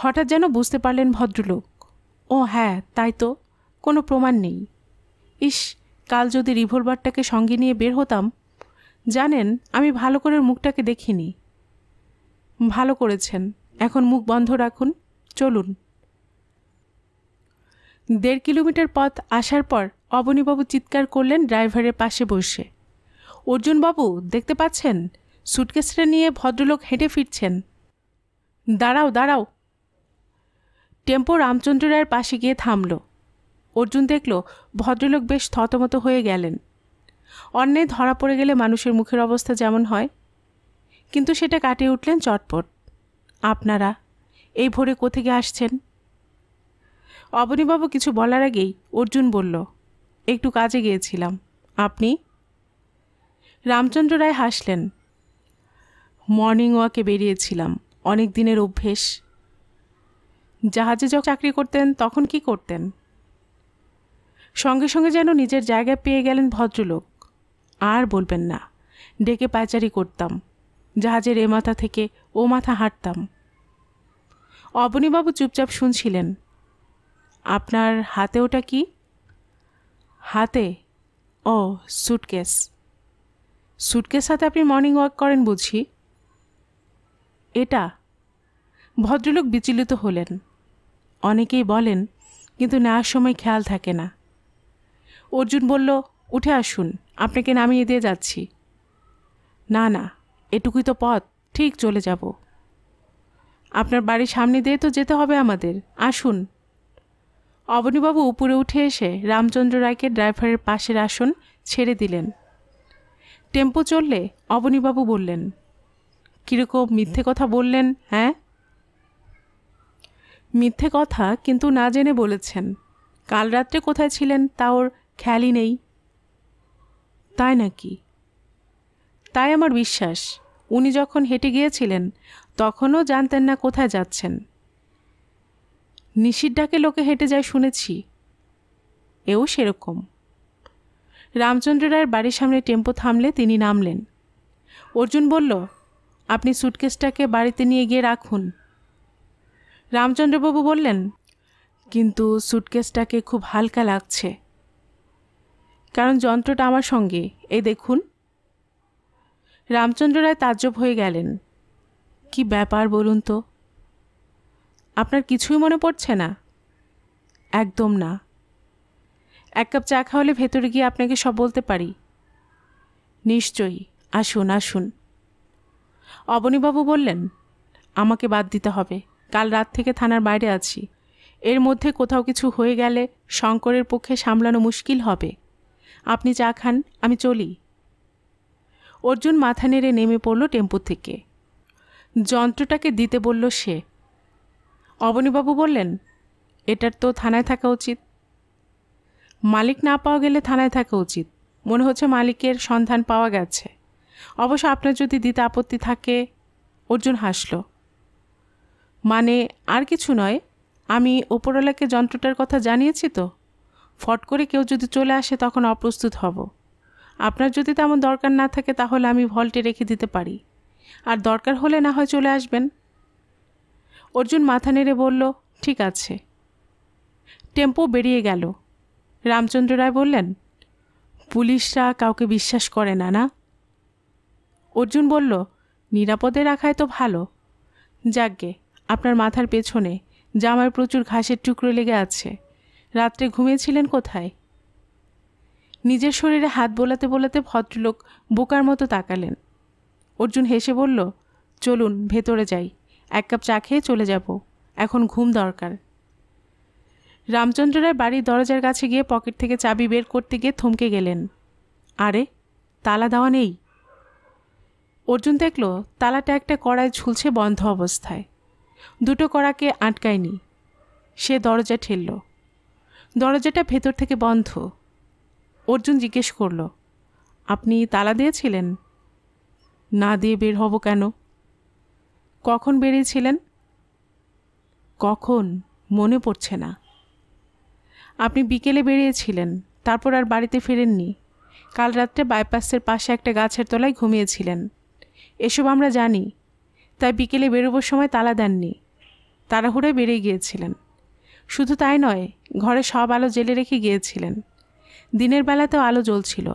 হঠাৎ যেন বুঝতে পারলেন ভদ্রলোক ও হ্যাঁ তাই তো কোনো প্রমাণ নেই ইস কাল যদি রিভলভারটাকে সঙ্গে নিয়ে বের হতাম জানেন আমি ভালো করে মুখটাকে দেখিনি ভালো করেছেন এখন মুখ বন্ধ রাখুন চলুন দেড় কিলোমিটার পথ আসার পর অবনীবাবু চিৎকার করলেন ড্রাইভারের পাশে বসে অর্জুনবাবু দেখতে পাচ্ছেন সুটকেসটা নিয়ে ভদ্রলোক হেঁটে ফিরছেন দাঁড়াও দাঁড়াও টেম্পো রামচন্দ্র রায়ের পাশে গিয়ে থামলো অর্জুন দেখল ভদ্রলোক বেশ থতমত হয়ে গেলেন অন্যে ধরা পড়ে গেলে মানুষের মুখের অবস্থা যেমন হয় কিন্তু সেটা কাটিয়ে উঠলেন চটপট আপনারা এই ভোরে কোথেকে আসছেন অবনীবাবু কিছু বলার আগেই অর্জুন বলল একটু কাজে গিয়েছিলাম আপনি রামচন্দ্র রায় হাসলেন মর্নিং ওয়াকে বেরিয়েছিলাম অনেক দিনের অভ্যেস জাহাজে যখন চাকরি করতেন তখন কি করতেন সঙ্গে সঙ্গে যেন নিজের জায়গা পেয়ে গেলেন ভদ্রলোক আর বলবেন না ডেকে পাচারি করতাম জাহাজের এ মাথা থেকে ও মাথা হাঁটতাম অবনীবাবু চুপচাপ শুনছিলেন আপনার হাতে ওটা কি হাতে ও স্যুটকেস স্যুটকেস হাতে আপনি মর্নিং ওয়াক করেন বুঝি এটা ভদ্রলোক বিচলিত হলেন অনেকেই বলেন কিন্তু নেওয়ার সময় খেয়াল থাকে না অর্জুন বলল উঠে আসুন আপনাকে নামিয়ে দিয়ে যাচ্ছি না না এটুকুই তো পথ ঠিক চলে যাব আপনার বাড়ির সামনে দিয়ে তো যেতে হবে আমাদের আসুন অবনীবাবু উপরে উঠে এসে রামচন্দ্র রায়কে ড্রাইভারের পাশের আসন ছেড়ে দিলেন টেম্পো চললে অবনীবাবু বললেন কীরকম মিথ্যে কথা বললেন হ্যাঁ মিথ্যে কথা কিন্তু না জেনে বলেছেন কাল রাত্রে কোথায় ছিলেন তা ওর খেয়ালই নেই তাই নাকি তাই আমার বিশ্বাস উনি যখন হেঁটে গিয়েছিলেন তখনও জানতেন না কোথায় যাচ্ছেন নিষিদ্ধাকে ডাকে লোকে হেঁটে যায় শুনেছি এও সেরকম রামচন্দ্র রায়ের বাড়ির সামনে টেম্পো থামলে তিনি নামলেন অর্জুন বলল আপনি সুটকেসটাকে বাড়িতে নিয়ে গিয়ে রাখুন রামচন্দ্রবাবু বললেন কিন্তু সুটকেসটাকে খুব হালকা লাগছে কারণ যন্ত্রটা আমার সঙ্গে এই দেখুন রামচন্দ্র রায় তাজ্জব হয়ে গেলেন কি ব্যাপার বলুন তো আপনার কিছুই মনে পড়ছে না একদম না এক কাপ চা খাওয়ালে ভেতরে গিয়ে আপনাকে সব বলতে পারি নিশ্চয়ই আসুন আসুন অবনীবাবু বললেন আমাকে বাদ দিতে হবে কাল রাত থেকে থানার বাইরে আছি এর মধ্যে কোথাও কিছু হয়ে গেলে শঙ্করের পক্ষে সামলানো মুশকিল হবে আপনি চা খান আমি চলি অর্জুন মাথা নেড়ে নেমে পড়ল টেম্পু থেকে যন্ত্রটাকে দিতে বলল সে অবনীবাবু বললেন এটার তো থানায় থাকা উচিত মালিক না পাওয়া গেলে থানায় থাকা উচিত মনে হচ্ছে মালিকের সন্ধান পাওয়া গেছে অবশ্য আপনার যদি দিতে আপত্তি থাকে অর্জুন হাসল মানে আর কিছু নয় আমি ওপরওয়ালাকে যন্ত্রটার কথা জানিয়েছি তো ফট করে কেউ যদি চলে আসে তখন অপ্রস্তুত হব আপনার যদি তেমন দরকার না থাকে তাহলে আমি ভল্টে রেখে দিতে পারি আর দরকার হলে না হয় চলে আসবেন অর্জুন মাথা নেড়ে বলল ঠিক আছে টেম্পো বেরিয়ে গেল রামচন্দ্র রায় বললেন পুলিশরা কাউকে বিশ্বাস করে না না অর্জুন বলল নিরাপদে রাখায় তো ভালো যাকগে আপনার মাথার পেছনে জামার প্রচুর ঘাসের টুকরো লেগে আছে রাত্রে ঘুমিয়েছিলেন কোথায় নিজের শরীরে হাত বোলাতে বোলাতে ভদ্রলোক বোকার মতো তাকালেন অর্জুন হেসে বলল চলুন ভেতরে যাই এক কাপ চা খেয়ে চলে যাব এখন ঘুম দরকার রামচন্দ্র রায় বাড়ির দরজার কাছে গিয়ে পকেট থেকে চাবি বের করতে গিয়ে থমকে গেলেন আরে তালা দেওয়া নেই অর্জুন দেখল তালাটা একটা কড়ায় ঝুলছে বন্ধ অবস্থায় দুটো কড়াকে আটকায়নি সে দরজা ঠেলল দরজাটা ভেতর থেকে বন্ধ অর্জুন জিজ্ঞেস করল আপনি তালা দিয়েছিলেন না দিয়ে বের হব কেন কখন বেরিয়েছিলেন কখন মনে পড়ছে না আপনি বিকেলে বেরিয়েছিলেন তারপর আর বাড়িতে ফেরেননি কাল রাত্রে বাইপাসের পাশে একটা গাছের তলায় ঘুমিয়েছিলেন এসব আমরা জানি তাই বিকেলে বেরোবার সময় তালা দেননি তাড়াহুড়ায় বেড়ে গিয়েছিলেন শুধু তাই নয় ঘরে সব আলো জেলে রেখে গিয়েছিলেন দিনের বেলাতেও আলো জ্বলছিল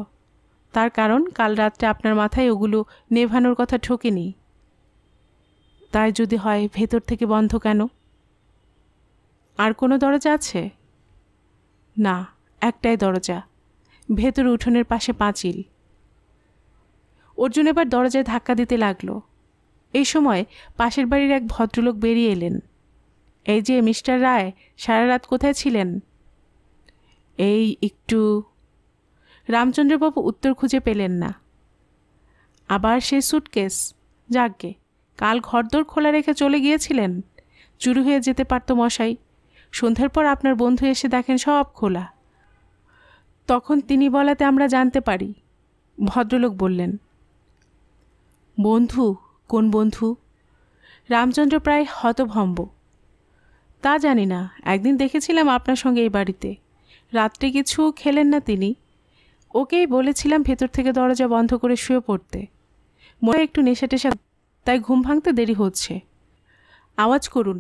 তার কারণ কাল রাত্রে আপনার মাথায় ওগুলো নেভানোর কথা ঠকেনি তাই যদি হয় ভেতর থেকে বন্ধ কেন আর কোনো দরজা আছে না একটাই দরজা ভেতর উঠোনের পাশে পাঁচিল অর্জুন এবার দরজায় ধাক্কা দিতে লাগলো এই সময় পাশের বাড়ির এক ভদ্রলোক বেরিয়ে এলেন এই যে মিস্টার রায় সারা রাত কোথায় ছিলেন এই একটু রামচন্দ্রবাবু উত্তর খুঁজে পেলেন না আবার সে সুটকেস যাকগে কাল ঘরদোর খোলা রেখে চলে গিয়েছিলেন চুরু হয়ে যেতে পারত মশাই সন্ধ্যার পর আপনার বন্ধু এসে দেখেন সব খোলা তখন তিনি বলাতে আমরা জানতে পারি ভদ্রলোক বললেন বন্ধু কোন বন্ধু রামচন্দ্র প্রায় হতভম্ব তা জানি না একদিন দেখেছিলাম আপনার সঙ্গে এই বাড়িতে রাত্রে কিছু খেলেন না তিনি ওকেই বলেছিলাম ভেতর থেকে দরজা বন্ধ করে শুয়ে পড়তে মনে একটু নেশা টেশা তাই ঘুম ভাঙতে দেরি হচ্ছে আওয়াজ করুন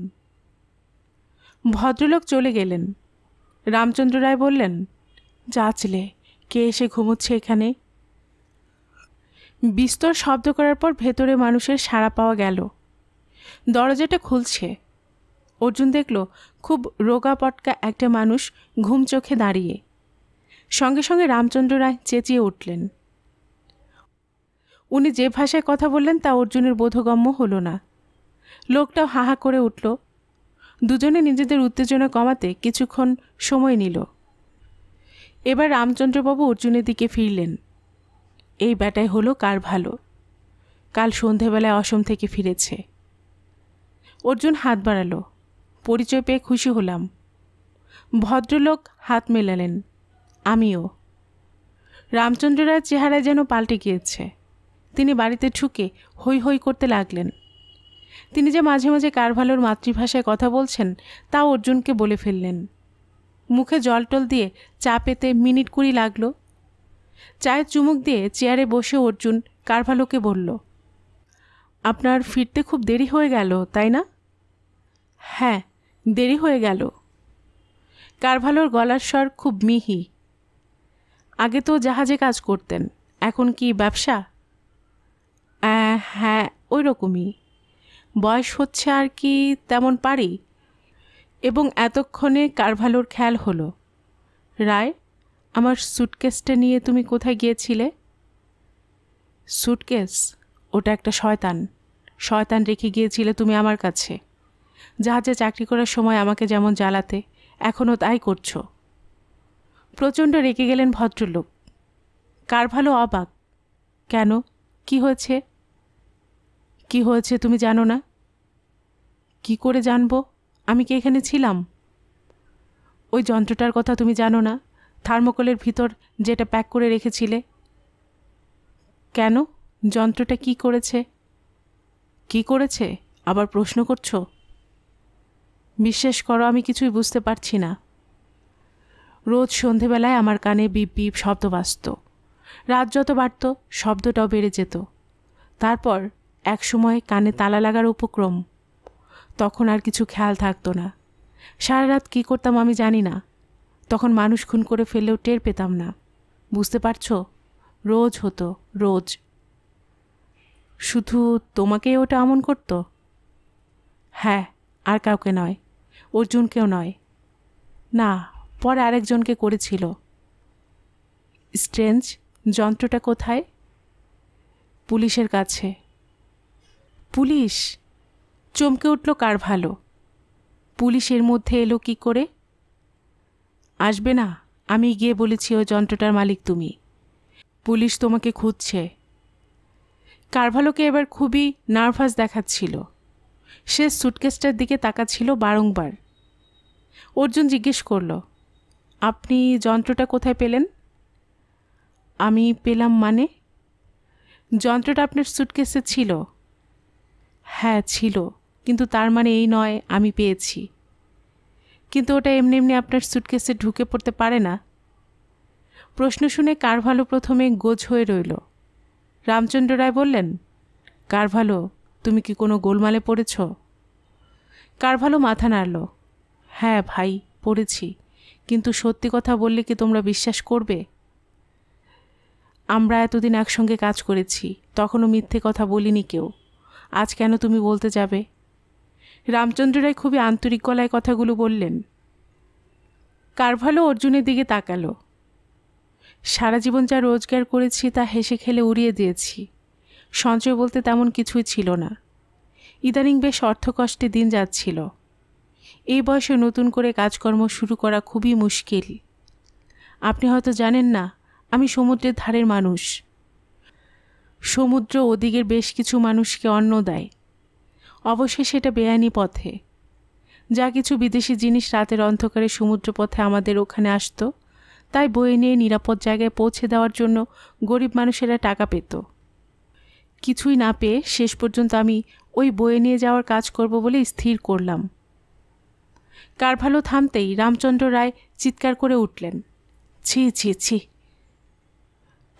ভদ্রলোক চলে গেলেন রামচন্দ্র রায় বললেন যাচলে কে এসে ঘুমোচ্ছে এখানে বিস্তর শব্দ করার পর ভেতরে মানুষের সাড়া পাওয়া গেল দরজাটা খুলছে অর্জুন দেখল খুব রোগা পটকা একটা মানুষ ঘুম চোখে দাঁড়িয়ে সঙ্গে সঙ্গে রামচন্দ্র রায় চেঁচিয়ে উঠলেন উনি যে ভাষায় কথা বললেন তা অর্জুনের বোধগম্য হলো না লোকটাও হাহা করে উঠল দুজনে নিজেদের উত্তেজনা কমাতে কিছুক্ষণ সময় নিল এবার রামচন্দ্রবাবু অর্জুনের দিকে ফিরলেন এই ব্যাটাই হলো কার ভালো কাল সন্ধেবেলায় অসম থেকে ফিরেছে অর্জুন হাত বাড়ালো পরিচয় পেয়ে খুশি হলাম ভদ্রলোক হাত মেলালেন আমিও রামচন্দ্র রায়ের চেহারা যেন পাল্টে গিয়েছে তিনি বাড়িতে ঠুকে হৈ হৈ করতে লাগলেন তিনি যে মাঝে মাঝে কারভালোর মাতৃভাষায় কথা বলছেন তা অর্জুনকে বলে ফেললেন মুখে জল টল দিয়ে চা পেতে মিনিট কুড়ি লাগলো চায়ের চুমুক দিয়ে চেয়ারে বসে অর্জুন কারভালোকে বলল আপনার ফিরতে খুব দেরি হয়ে গেল তাই না হ্যাঁ দেরি হয়ে গেল কারভালোর গলার স্বর খুব মিহি আগে তো জাহাজে কাজ করতেন এখন কি ব্যবসা হ্যাঁ ওই রকমই বয়স হচ্ছে আর কি তেমন পারি এবং এতক্ষণে কারভালোর খেয়াল হলো রায় আমার স্যুটকেসটা নিয়ে তুমি কোথায় গিয়েছিলে স্যুটকেস ওটা একটা শয়তান শয়তান রেখে গিয়েছিলে তুমি আমার কাছে জাহাজে চাকরি করার সময় আমাকে যেমন জ্বালাতে এখনও তাই করছো প্রচণ্ড রেগে গেলেন ভদ্রলোক কার ভালো অবাক কেন কি হয়েছে কি হয়েছে তুমি জানো না কি করে জানবো আমি কি এখানে ছিলাম ওই যন্ত্রটার কথা তুমি জানো না থার্মোকলের ভিতর যেটা প্যাক করে রেখেছিলে কেন যন্ত্রটা কি করেছে কি করেছে আবার প্রশ্ন করছো বিশ্বাস করো আমি কিছুই বুঝতে পারছি না রোজ সন্ধেবেলায় আমার কানে বিপ বিপ শব্দ বাঁচত রাত যত বাড়ত শব্দটাও বেড়ে যেত তারপর একসময় কানে তালা লাগার উপক্রম তখন আর কিছু খেয়াল থাকতো না সারা রাত কী করতাম আমি জানি না তখন মানুষ খুন করে ফেললেও টের পেতাম না বুঝতে পারছো রোজ হতো রোজ শুধু তোমাকে ওটা আমন করতো হ্যাঁ আর কাউকে নয় অর্জুনকেও নয় না পরে আরেকজনকে করেছিল স্ট্রেঞ্জ যন্ত্রটা কোথায় পুলিশের কাছে পুলিশ চমকে উঠল কার ভালো পুলিশের মধ্যে এলো কি করে আসবে না আমি গিয়ে বলেছি ও যন্ত্রটার মালিক তুমি পুলিশ তোমাকে খুঁজছে ভালোকে এবার খুবই নার্ভাস দেখাচ্ছিল সে সুটকেসটার দিকে তাকাচ্ছিল বারংবার অর্জুন জিজ্ঞেস করল আপনি যন্ত্রটা কোথায় পেলেন আমি পেলাম মানে যন্ত্রটা আপনার সুটকেসে ছিল হ্যাঁ ছিল কিন্তু তার মানে এই নয় আমি পেয়েছি কিন্তু ওটা এমনি এমনি আপনার সুটকেসে ঢুকে পড়তে পারে না প্রশ্ন শুনে কার ভালো প্রথমে গোজ হয়ে রইল রামচন্দ্র রায় বললেন কার ভালো তুমি কি কোনো গোলমালে পড়েছ কার ভালো মাথা নাড়ল হ্যাঁ ভাই পড়েছি কিন্তু সত্যি কথা বললে কি তোমরা বিশ্বাস করবে আমরা এতদিন একসঙ্গে কাজ করেছি তখনও মিথ্যে কথা বলিনি কেউ আজ কেন তুমি বলতে যাবে রামচন্দ্র রায় খুবই আন্তরিক গলায় কথাগুলো বললেন ভালো অর্জুনের দিকে তাকালো সারা জীবন যা রোজগার করেছি তা হেসে খেলে উড়িয়ে দিয়েছি সঞ্চয় বলতে তেমন কিছুই ছিল না ইদানিং বেশ অর্থকষ্টে দিন যাচ্ছিল এই বয়সে নতুন করে কাজকর্ম শুরু করা খুবই মুশকিল আপনি হয়তো জানেন না আমি সমুদ্রের ধারের মানুষ সমুদ্র ওদিকের বেশ কিছু মানুষকে অন্ন দেয় অবশ্যই সেটা বেআইনি পথে যা কিছু বিদেশি জিনিস রাতের অন্ধকারে সমুদ্র পথে আমাদের ওখানে আসতো তাই বয়ে নিয়ে নিরাপদ জায়গায় পৌঁছে দেওয়ার জন্য গরিব মানুষেরা টাকা পেত কিছুই না পেয়ে শেষ পর্যন্ত আমি ওই বয়ে নিয়ে যাওয়ার কাজ করব বলে স্থির করলাম কারভালো থামতেই রামচন্দ্র রায় চিৎকার করে উঠলেন ছি ছি ছি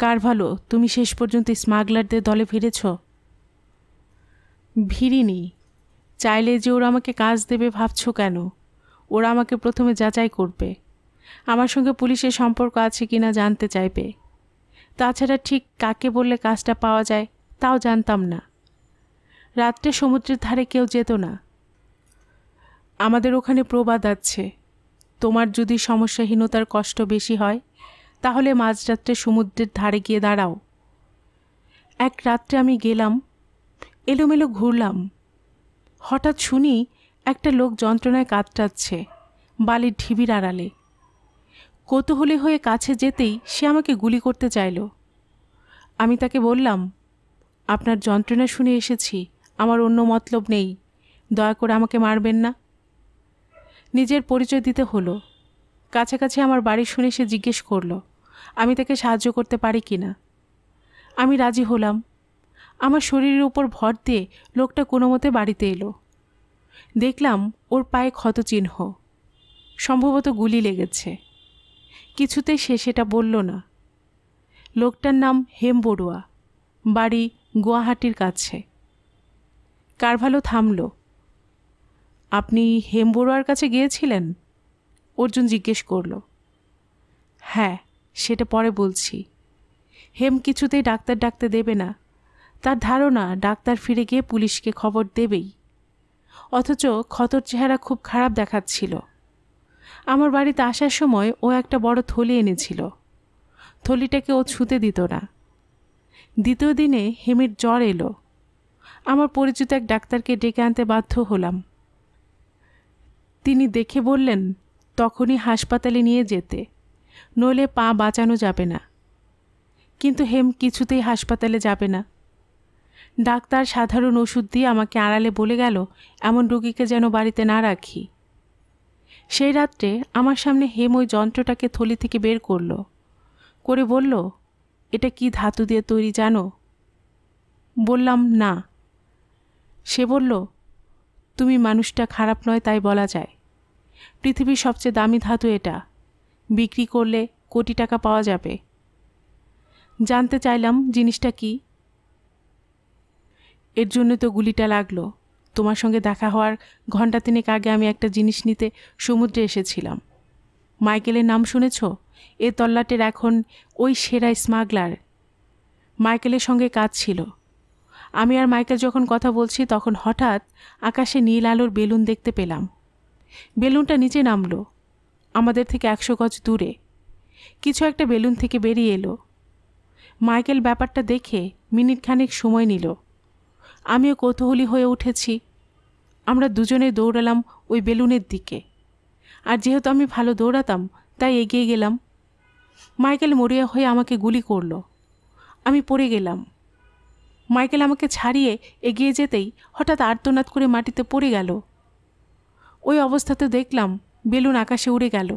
কারভালো তুমি শেষ পর্যন্ত স্মাগলারদের দলে ফিরেছ ভিড়িনি চাইলে যে ওরা আমাকে কাজ দেবে ভাবছ কেন ওরা আমাকে প্রথমে যাচাই করবে আমার সঙ্গে পুলিশের সম্পর্ক আছে কি না জানতে চাইবে তাছাড়া ঠিক কাকে বললে কাজটা পাওয়া যায় তাও জানতাম না রাত্রে সমুদ্রের ধারে কেউ যেত না আমাদের ওখানে প্রবাদ আছে তোমার যদি সমস্যাহীনতার কষ্ট বেশি হয় তাহলে মাঝরাত্রে সমুদ্রের ধারে গিয়ে দাঁড়াও এক রাত্রে আমি গেলাম এলোমেলো ঘুরলাম হঠাৎ শুনি একটা লোক যন্ত্রণায় কাতরাচ্ছে বালির ঢিবির আড়ালে কৌতূহলী হয়ে কাছে যেতেই সে আমাকে গুলি করতে চাইল আমি তাকে বললাম আপনার যন্ত্রণা শুনে এসেছি আমার অন্য মতলব নেই দয়া করে আমাকে মারবেন না নিজের পরিচয় দিতে হলো কাছাকাছি আমার বাড়ি শুনে সে জিজ্ঞেস করলো আমি তাকে সাহায্য করতে পারি কি না আমি রাজি হলাম আমার শরীরের উপর ভর দিয়ে লোকটা কোনো মতে বাড়িতে এলো দেখলাম ওর পায়ে ক্ষত চিহ্ন সম্ভবত গুলি লেগেছে কিছুতেই সে সেটা বলল না লোকটার নাম হেম বড়ুয়া বাড়ি গুয়াহাটির কাছে কারভালো থামলো আপনি হেমবড়ুয়ার কাছে গিয়েছিলেন অর্জুন জিজ্ঞেস করল হ্যাঁ সেটা পরে বলছি হেম কিছুতেই ডাক্তার ডাকতে দেবে না তার ধারণা ডাক্তার ফিরে গিয়ে পুলিশকে খবর দেবেই অথচ ক্ষতর চেহারা খুব খারাপ দেখাচ্ছিল আমার বাড়িতে আসার সময় ও একটা বড় থলি এনেছিল থলিটাকে ও ছুতে দিত না দ্বিতীয় দিনে হেমের জ্বর এলো আমার পরিচিত এক ডাক্তারকে ডেকে আনতে বাধ্য হলাম তিনি দেখে বললেন তখনই হাসপাতালে নিয়ে যেতে নইলে পা বাঁচানো যাবে না কিন্তু হেম কিছুতেই হাসপাতালে যাবে না ডাক্তার সাধারণ ওষুধ দিয়ে আমাকে আড়ালে বলে গেল এমন রুগীকে যেন বাড়িতে না রাখি সেই রাত্রে আমার সামনে হেম ওই যন্ত্রটাকে থলি থেকে বের করল করে বলল এটা কি ধাতু দিয়ে তৈরি জানো বললাম না সে বলল তুমি মানুষটা খারাপ নয় তাই বলা যায় পৃথিবীর সবচেয়ে দামি ধাতু এটা বিক্রি করলে কোটি টাকা পাওয়া যাবে জানতে চাইলাম জিনিসটা কি এর জন্য তো গুলিটা লাগলো তোমার সঙ্গে দেখা হওয়ার ঘন্টা তিনেক আগে আমি একটা জিনিস নিতে সমুদ্রে এসেছিলাম মাইকেলের নাম শুনেছ এ তল্লাটের এখন ওই সেরা স্মাগলার মাইকেলের সঙ্গে কাজ ছিল আমি আর মাইকেল যখন কথা বলছি তখন হঠাৎ আকাশে নীল আলোর বেলুন দেখতে পেলাম বেলুনটা নিচে নামলো আমাদের থেকে একশো গজ দূরে কিছু একটা বেলুন থেকে বেরিয়ে এলো মাইকেল ব্যাপারটা দেখে মিনিটখানেক সময় নিল আমিও কৌতূহলী হয়ে উঠেছি আমরা দুজনে দৌড়ালাম ওই বেলুনের দিকে আর যেহেতু আমি ভালো দৌড়াতাম তাই এগিয়ে গেলাম মাইকেল মরিয়া হয়ে আমাকে গুলি করলো আমি পড়ে গেলাম মাইকেল আমাকে ছাড়িয়ে এগিয়ে যেতেই হঠাৎ আর্তনাদ করে মাটিতে পড়ে গেল ওই অবস্থাতে দেখলাম বেলুন আকাশে উড়ে গেল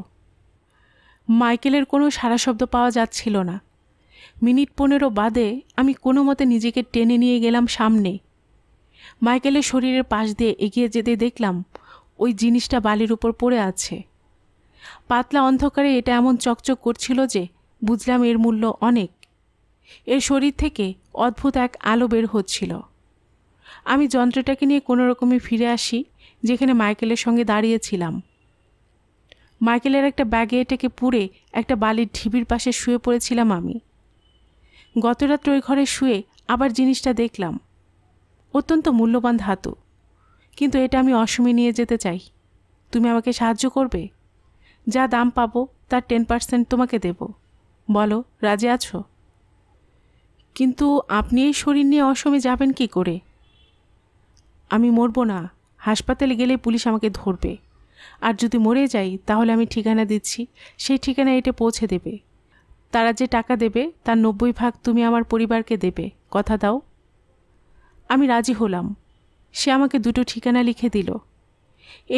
মাইকেলের কোনো সারা শব্দ পাওয়া যাচ্ছিল না মিনিট পনেরো বাদে আমি কোনো মতে নিজেকে টেনে নিয়ে গেলাম সামনে মাইকেলের শরীরের পাশ দিয়ে এগিয়ে যেতে দেখলাম ওই জিনিসটা বালির উপর পড়ে আছে পাতলা অন্ধকারে এটা এমন চকচক করছিল যে বুঝলাম এর মূল্য অনেক এর শরীর থেকে অদ্ভুত এক আলো বের হচ্ছিল আমি যন্ত্রটাকে নিয়ে কোনো রকমে ফিরে আসি যেখানে মাইকেলের সঙ্গে দাঁড়িয়েছিলাম মাইকেলের একটা ব্যাগে এটাকে পুড়ে একটা বালির ঢিবির পাশে শুয়ে পড়েছিলাম আমি গতরাত্রে ওই ঘরে শুয়ে আবার জিনিসটা দেখলাম অত্যন্ত মূল্যবান ধাতু কিন্তু এটা আমি অসমে নিয়ে যেতে চাই তুমি আমাকে সাহায্য করবে যা দাম পাবো তার টেন পার্সেন্ট তোমাকে দেব বলো রাজি আছো কিন্তু আপনি এই শরীর নিয়ে অসমে যাবেন কি করে আমি মরবো না হাসপাতালে গেলে পুলিশ আমাকে ধরবে আর যদি মরে যাই তাহলে আমি ঠিকানা দিচ্ছি সেই ঠিকানা এটা পৌঁছে দেবে তারা যে টাকা দেবে তার নব্বই ভাগ তুমি আমার পরিবারকে দেবে কথা দাও আমি রাজি হলাম সে আমাকে দুটো ঠিকানা লিখে দিল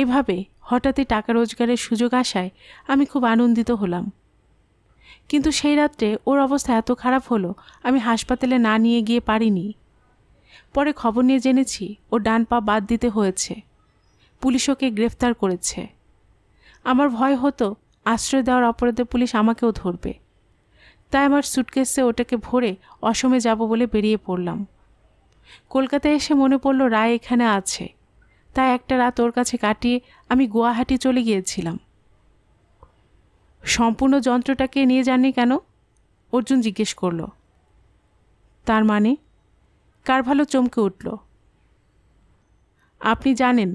এভাবে হঠাৎই টাকা রোজগারের সুযোগ আসায় আমি খুব আনন্দিত হলাম কিন্তু সেই রাত্রে ওর অবস্থা এত খারাপ হলো আমি হাসপাতালে না নিয়ে গিয়ে পারিনি পরে খবর নিয়ে জেনেছি ও ডান পা বাদ দিতে হয়েছে পুলিশ ওকে গ্রেফতার করেছে আমার ভয় হতো আশ্রয় দেওয়ার অপরাধে পুলিশ আমাকেও ধরবে তাই আমার সুটকেসে ওটাকে ভরে অসমে যাব বলে বেরিয়ে পড়লাম কলকাতায় এসে মনে পড়ল রায় এখানে আছে তাই একটা রাত ওর কাছে কাটিয়ে আমি গুয়াহাটি চলে গিয়েছিলাম সম্পূর্ণ যন্ত্রটাকে নিয়ে যাননি কেন অর্জুন জিজ্ঞেস করল তার মানে কার ভালো চমকে উঠল আপনি জানেন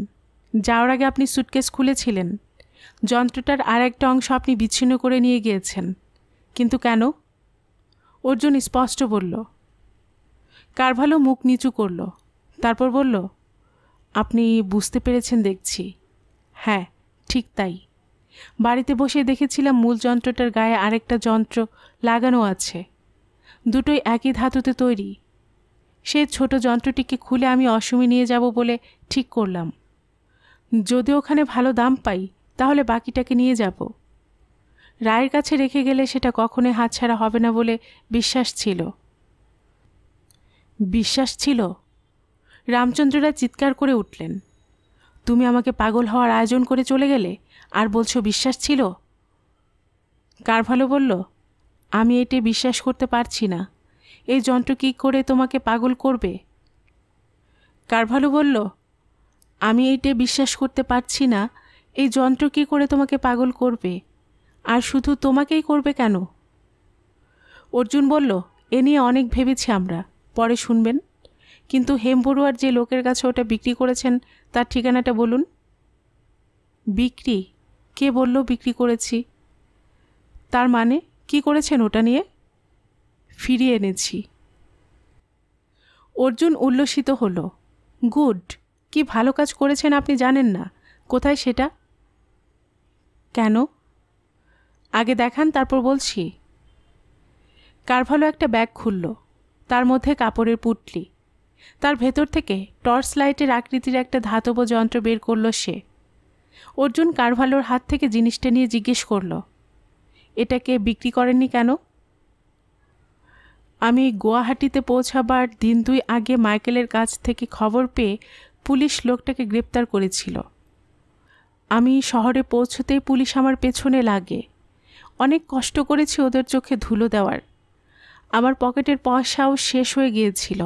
যাওয়ার আগে আপনি সুটকেস খুলেছিলেন যন্ত্রটার আর একটা অংশ আপনি বিচ্ছিন্ন করে নিয়ে গিয়েছেন কিন্তু কেন অর্জুন স্পষ্ট বলল কার ভালো মুখ নিচু করল তারপর বলল আপনি বুঝতে পেরেছেন দেখছি হ্যাঁ ঠিক তাই বাড়িতে বসে দেখেছিলাম মূল যন্ত্রটার গায়ে আরেকটা যন্ত্র লাগানো আছে দুটোই একই ধাতুতে তৈরি সে ছোট যন্ত্রটিকে খুলে আমি অসমে নিয়ে যাব বলে ঠিক করলাম যদি ওখানে ভালো দাম পাই তাহলে বাকিটাকে নিয়ে যাব রায়ের কাছে রেখে গেলে সেটা কখনোই হাতছাড়া হবে না বলে বিশ্বাস ছিল বিশ্বাস ছিল রামচন্দ্ররা চিৎকার করে উঠলেন তুমি আমাকে পাগল হওয়ার আয়োজন করে চলে গেলে আর বলছো বিশ্বাস ছিল কার ভালো বলল আমি এটি বিশ্বাস করতে পারছি না এই যন্ত্র কী করে তোমাকে পাগল করবে কার ভালো বলল আমি এইটে বিশ্বাস করতে পারছি না এই যন্ত্র কী করে তোমাকে পাগল করবে আর শুধু তোমাকেই করবে কেন অর্জুন বলল এ নিয়ে অনেক ভেবেছি আমরা পরে শুনবেন কিন্তু হেমবরুয়ার যে লোকের কাছে ওটা বিক্রি করেছেন তার ঠিকানাটা বলুন বিক্রি কে বলল বিক্রি করেছি তার মানে কি করেছেন ওটা নিয়ে ফিরিয়ে এনেছি অর্জুন উল্লসিত হল গুড কি ভালো কাজ করেছেন আপনি জানেন না কোথায় সেটা কেন আগে দেখান তারপর বলছি কার ভালো একটা ব্যাগ খুলল তার মধ্যে কাপড়ের পুটলি তার ভেতর থেকে টর্চ লাইটের আকৃতির একটা ধাতব যন্ত্র বের করল সে অর্জুন কারভালোর হাত থেকে জিনিসটা নিয়ে জিজ্ঞেস করল এটাকে বিক্রি করেননি কেন আমি গুয়াহাটিতে পৌঁছাবার দিন দুই আগে মাইকেলের কাছ থেকে খবর পেয়ে পুলিশ লোকটাকে গ্রেপ্তার করেছিল আমি শহরে পৌঁছতেই পুলিশ আমার পেছনে লাগে অনেক কষ্ট করেছি ওদের চোখে ধুলো দেওয়ার আমার পকেটের পয়সাও শেষ হয়ে গিয়েছিল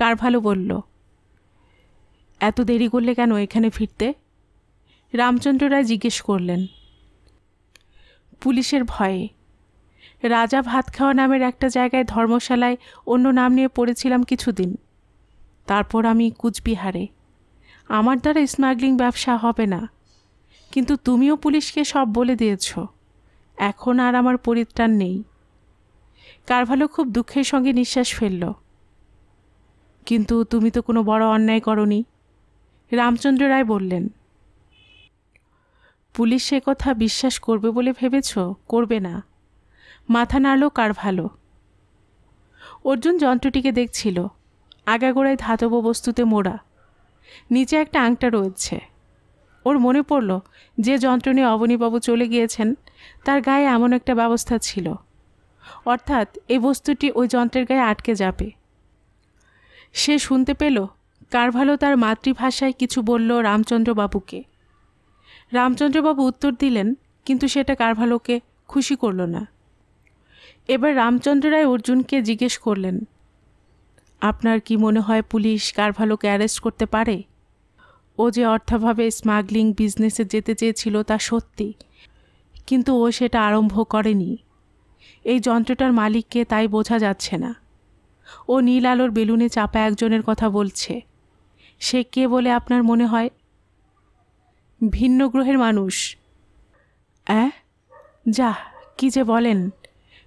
কার ভালো বলল এত দেরি করলে কেন এখানে ফিরতে রামচন্দ্র রায় জিজ্ঞেস করলেন পুলিশের ভয়ে রাজা ভাত খাওয়া নামের একটা জায়গায় ধর্মশালায় অন্য নাম নিয়ে পড়েছিলাম কিছুদিন তারপর আমি কুচবিহারে আমার দ্বারা স্মাগলিং ব্যবসা হবে না কিন্তু তুমিও পুলিশকে সব বলে দিয়েছ এখন আর আমার পরিত্রাণ নেই কারভালো খুব দুঃখের সঙ্গে নিঃশ্বাস ফেলল কিন্তু তুমি তো কোনো বড় অন্যায় করনি রামচন্দ্র রায় বললেন পুলিশ সে কথা বিশ্বাস করবে বলে ভেবেছ করবে না মাথা নাড়লো কার ভালো অর্জুন যন্ত্রটিকে দেখছিল আগাগোড়ায় ধাতব বস্তুতে মোড়া নিচে একটা আংটা রয়েছে ওর মনে পড়ল যে যন্ত্র নিয়ে অবনীবাবু চলে গিয়েছেন তার গায়ে এমন একটা ব্যবস্থা ছিল অর্থাৎ এই বস্তুটি ওই যন্ত্রের গায়ে আটকে যাবে সে শুনতে পেল কার ভালো তার মাতৃভাষায় কিছু বলল রামচন্দ্রবাবুকে রামচন্দ্রবাবু উত্তর দিলেন কিন্তু সেটা ভালোকে খুশি করল না এবার রামচন্দ্র রায় অর্জুনকে জিজ্ঞেস করলেন আপনার কি মনে হয় পুলিশ ভালোকে অ্যারেস্ট করতে পারে ও যে অর্থাভাবে স্মাগলিং বিজনেসে যেতে চেয়েছিল তা সত্যি কিন্তু ও সেটা আরম্ভ করেনি এই যন্ত্রটার মালিককে তাই বোঝা যাচ্ছে না ও নীল আলোর বেলুনে চাপা একজনের কথা বলছে সে কে বলে আপনার মনে হয় ভিন্ন গ্রহের মানুষ অ্যাঁ যা কি যে বলেন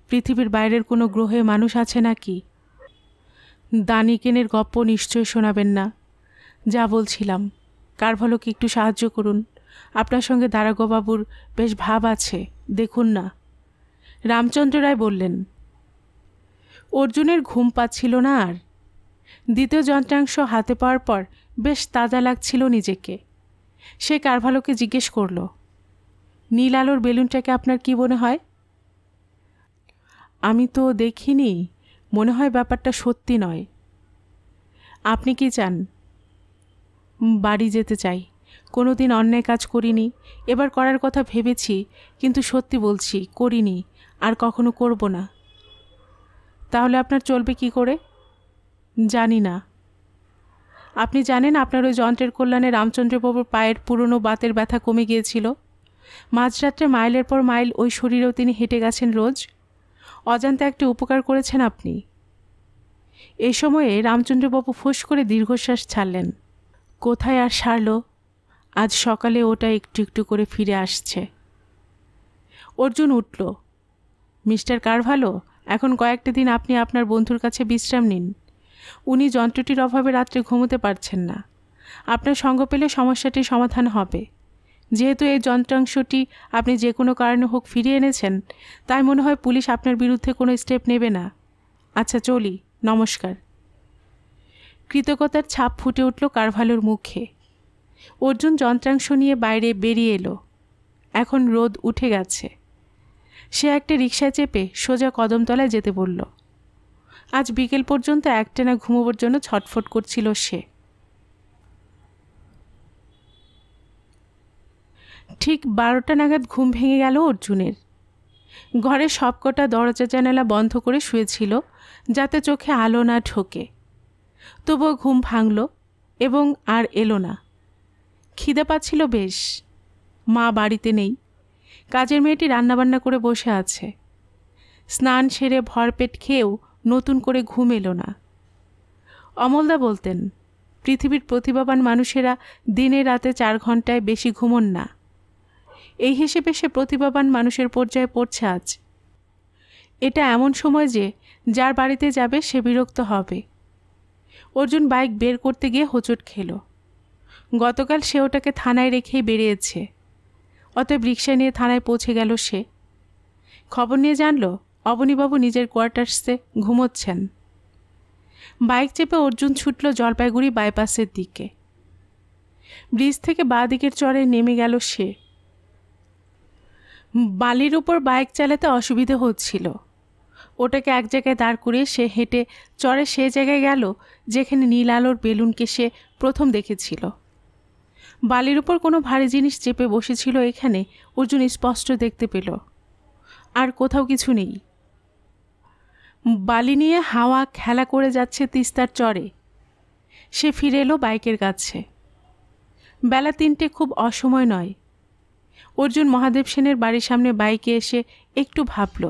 পৃথিবীর বাইরের কোনো গ্রহে মানুষ আছে নাকি দানিকেনের গপ্প নিশ্চয় শোনাবেন না যা বলছিলাম কার কার্ভালোকে একটু সাহায্য করুন আপনার সঙ্গে দারাগোবাবুর বেশ ভাব আছে দেখুন না রামচন্দ্র রায় বললেন অর্জুনের ঘুম পাচ্ছিল না আর দ্বিতীয় যন্ত্রাংশ হাতে পাওয়ার পর বেশ তাজা লাগছিল নিজেকে সে কারভালোকে জিজ্ঞেস করল নীল আলোর বেলুনটাকে আপনার কি মনে হয় আমি তো দেখিনি মনে হয় ব্যাপারটা সত্যি নয় আপনি কি চান বাড়ি যেতে চাই কোনো দিন অন্যায় কাজ করিনি এবার করার কথা ভেবেছি কিন্তু সত্যি বলছি করিনি আর কখনো করব না তাহলে আপনার চলবে কি করে জানি না আপনি জানেন আপনার ওই যন্ত্রের কল্যাণে রামচন্দ্রবাবুর পায়ের পুরনো বাতের ব্যথা কমে গিয়েছিল মাঝরাত্রে মাইলের পর মাইল ওই শরীরেও তিনি হেঁটে গেছেন রোজ অজান্তে একটি উপকার করেছেন আপনি এ সময়ে রামচন্দ্রবাবু ফুস করে দীর্ঘশ্বাস ছাড়লেন কোথায় আর সারল আজ সকালে ওটা একটু একটু করে ফিরে আসছে অর্জুন উঠল মিস্টার কার ভালো এখন কয়েকটা দিন আপনি আপনার বন্ধুর কাছে বিশ্রাম নিন উনি যন্ত্রটির অভাবে রাত্রে ঘুমোতে পারছেন না আপনার সঙ্গ পেলে সমস্যাটির সমাধান হবে যেহেতু এই যন্ত্রাংশটি আপনি যে কোনো কারণে হোক ফিরিয়ে এনেছেন তাই মনে হয় পুলিশ আপনার বিরুদ্ধে কোনো স্টেপ নেবে না আচ্ছা চলি নমস্কার কৃতজ্ঞতার ছাপ ফুটে উঠল কারভালোর মুখে অর্জুন যন্ত্রাংশ নিয়ে বাইরে বেরিয়ে এলো এখন রোদ উঠে গেছে সে একটা রিক্সা চেপে সোজা কদমতলায় যেতে বলল আজ বিকেল পর্যন্ত একটানা ঘুমোবার জন্য ছটফট করছিল সে ঠিক বারোটা নাগাদ ঘুম ভেঙে গেল অর্জুনের ঘরে সবকটা দরজা জানালা বন্ধ করে শুয়েছিল যাতে চোখে আলো না ঢোকে তবুও ঘুম ভাঙল এবং আর এলো না খিদে পাচ্ছিল বেশ মা বাড়িতে নেই কাজের মেয়েটি রান্নাবান্না করে বসে আছে স্নান সেরে ভরপেট খেয়েও নতুন করে ঘুম এলো না অমলদা বলতেন পৃথিবীর প্রতিভাবান মানুষেরা দিনে রাতে চার ঘন্টায় বেশি ঘুমন না এই হিসেবে সে প্রতিভাবান মানুষের পর্যায়ে পড়ছে আজ এটা এমন সময় যে যার বাড়িতে যাবে সে বিরক্ত হবে অর্জুন বাইক বের করতে গিয়ে হোঁচট খেল গতকাল সে ওটাকে থানায় রেখেই বেরিয়েছে অতএব রিক্সা নিয়ে থানায় পৌঁছে গেল সে খবর নিয়ে জানলো অবনীবাবু নিজের কোয়ার্টার্সে ঘুমোচ্ছেন বাইক চেপে অর্জুন ছুটল জলপাইগুড়ি বাইপাসের দিকে ব্রিজ থেকে বাঁ দিকের চরে নেমে গেল সে বালির উপর বাইক চালাতে অসুবিধে হচ্ছিল ওটাকে এক জায়গায় দাঁড় করিয়ে সে হেঁটে চরে সে জায়গায় গেল যেখানে নীল আলোর বেলুনকে সে প্রথম দেখেছিল বালির উপর কোনো ভারী জিনিস চেপে বসেছিল এখানে অর্জুন স্পষ্ট দেখতে পেল আর কোথাও কিছু নেই বালি নিয়ে হাওয়া খেলা করে যাচ্ছে তিস্তার চরে সে ফিরে এলো বাইকের কাছে বেলা তিনটে খুব অসময় নয় অর্জুন মহাদেব সেনের বাড়ির সামনে বাইকে এসে একটু ভাবল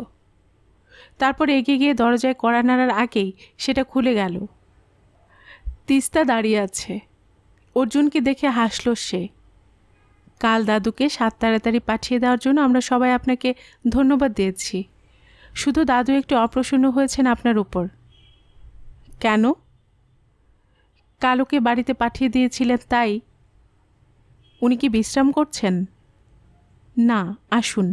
তারপর এগিয়ে গিয়ে দরজায় কড়া নাড়ার আগেই সেটা খুলে গেল তিস্তা দাঁড়িয়ে আছে অর্জুনকে দেখে হাসল সে কাল দাদুকে সাত তাড়াতাড়ি পাঠিয়ে দেওয়ার জন্য আমরা সবাই আপনাকে ধন্যবাদ দিয়েছি শুধু দাদু একটু অপ্রসন্ন হয়েছেন আপনার উপর কেন কালুকে বাড়িতে পাঠিয়ে দিয়েছিলেন তাই উনি কি বিশ্রাম করছেন না আসুন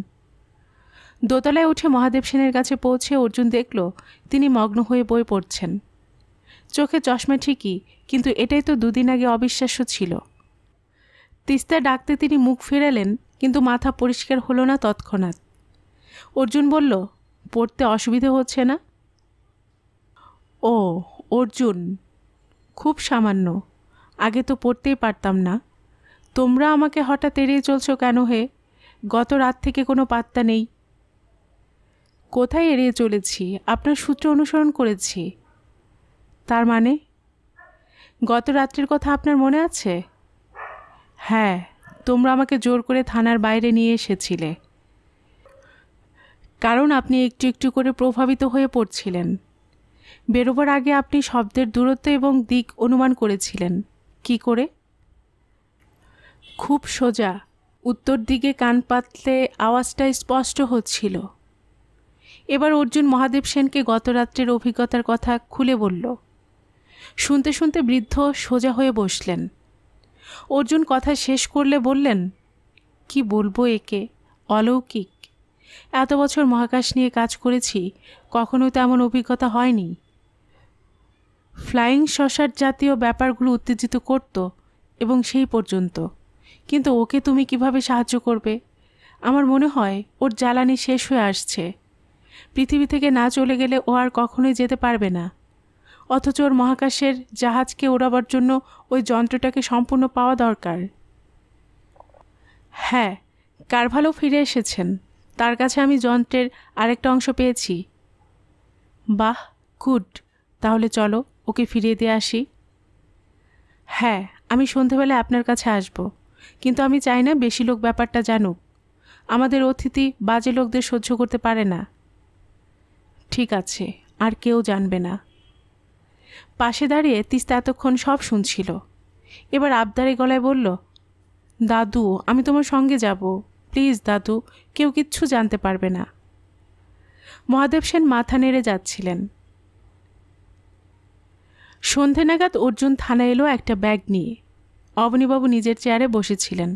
দোতলায় উঠে মহাদেব সেনের কাছে পৌঁছে অর্জুন দেখল তিনি মগ্ন হয়ে বই পড়ছেন চোখে চশমা ঠিকই কিন্তু এটাই তো দুদিন আগে অবিশ্বাস্য ছিল তিস্তা ডাকতে তিনি মুখ ফেরালেন কিন্তু মাথা পরিষ্কার হলো না তৎক্ষণাৎ অর্জুন বলল পড়তে অসুবিধে হচ্ছে না ও অর্জুন খুব সামান্য আগে তো পড়তেই পারতাম না তোমরা আমাকে হঠাৎ এড়িয়ে চলছো কেন হে গত রাত থেকে কোনো পাত্তা নেই কোথায় এড়িয়ে চলেছি আপনার সূত্র অনুসরণ করেছি তার মানে গত রাত্রির কথা আপনার মনে আছে হ্যাঁ তোমরা আমাকে জোর করে থানার বাইরে নিয়ে এসেছিলে কারণ আপনি একটু একটু করে প্রভাবিত হয়ে পড়ছিলেন বেরোবার আগে আপনি শব্দের দূরত্ব এবং দিক অনুমান করেছিলেন কি করে খুব সোজা উত্তর দিকে কান পাতলে আওয়াজটা স্পষ্ট হচ্ছিল এবার অর্জুন মহাদেব সেনকে গত রাত্রের অভিজ্ঞতার কথা খুলে বলল শুনতে শুনতে বৃদ্ধ সোজা হয়ে বসলেন অর্জুন কথা শেষ করলে বললেন কি বলবো একে অলৌকিক এত বছর মহাকাশ নিয়ে কাজ করেছি কখনো তেমন অভিজ্ঞতা হয়নি ফ্লাইং শশার জাতীয় ব্যাপারগুলো উত্তেজিত করত এবং সেই পর্যন্ত কিন্তু ওকে তুমি কিভাবে সাহায্য করবে আমার মনে হয় ওর জ্বালানি শেষ হয়ে আসছে পৃথিবী থেকে না চলে গেলে ও আর কখনোই যেতে পারবে না অথচ ওর মহাকাশের জাহাজকে ওড়াবার জন্য ওই যন্ত্রটাকে সম্পূর্ণ পাওয়া দরকার হ্যাঁ কারভালো ফিরে এসেছেন তার কাছে আমি যন্ত্রের আরেকটা অংশ পেয়েছি বাহ গুড তাহলে চলো ওকে ফিরিয়ে দিয়ে আসি হ্যাঁ আমি সন্ধেবেলা আপনার কাছে আসব কিন্তু আমি চাই না বেশি লোক ব্যাপারটা জানুক আমাদের অতিথি বাজে লোকদের সহ্য করতে পারে না ঠিক আছে আর কেউ জানবে না পাশে দাঁড়িয়ে তিস্তা এতক্ষণ সব শুনছিল এবার আবদারে গলায় বলল দাদু আমি তোমার সঙ্গে যাবো প্লিজ দাদু কেউ কিচ্ছু জানতে পারবে না মহাদেব সেন মাথা নেড়ে যাচ্ছিলেন সন্ধে নাগাদ অর্জুন থানা এলো একটা ব্যাগ নিয়ে অবনীবাবু নিজের চেয়ারে বসেছিলেন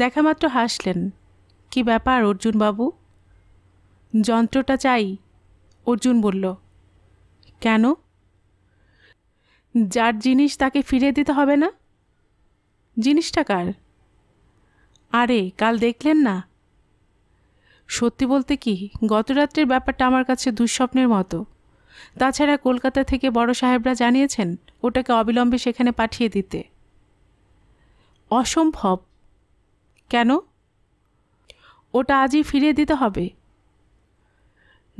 দেখা মাত্র হাসলেন কি ব্যাপার অর্জুন বাবু যন্ত্রটা চাই অর্জুন বলল কেন যার জিনিস তাকে ফিরিয়ে দিতে হবে না জিনিসটা কার আরে কাল দেখলেন না সত্যি বলতে কি গতরাত্রের ব্যাপারটা আমার কাছে দুঃস্বপ্নের মতো তাছাড়া কলকাতা থেকে বড় সাহেবরা জানিয়েছেন ওটাকে অবিলম্বে সেখানে পাঠিয়ে দিতে অসম্ভব কেন ওটা আজই ফিরিয়ে দিতে হবে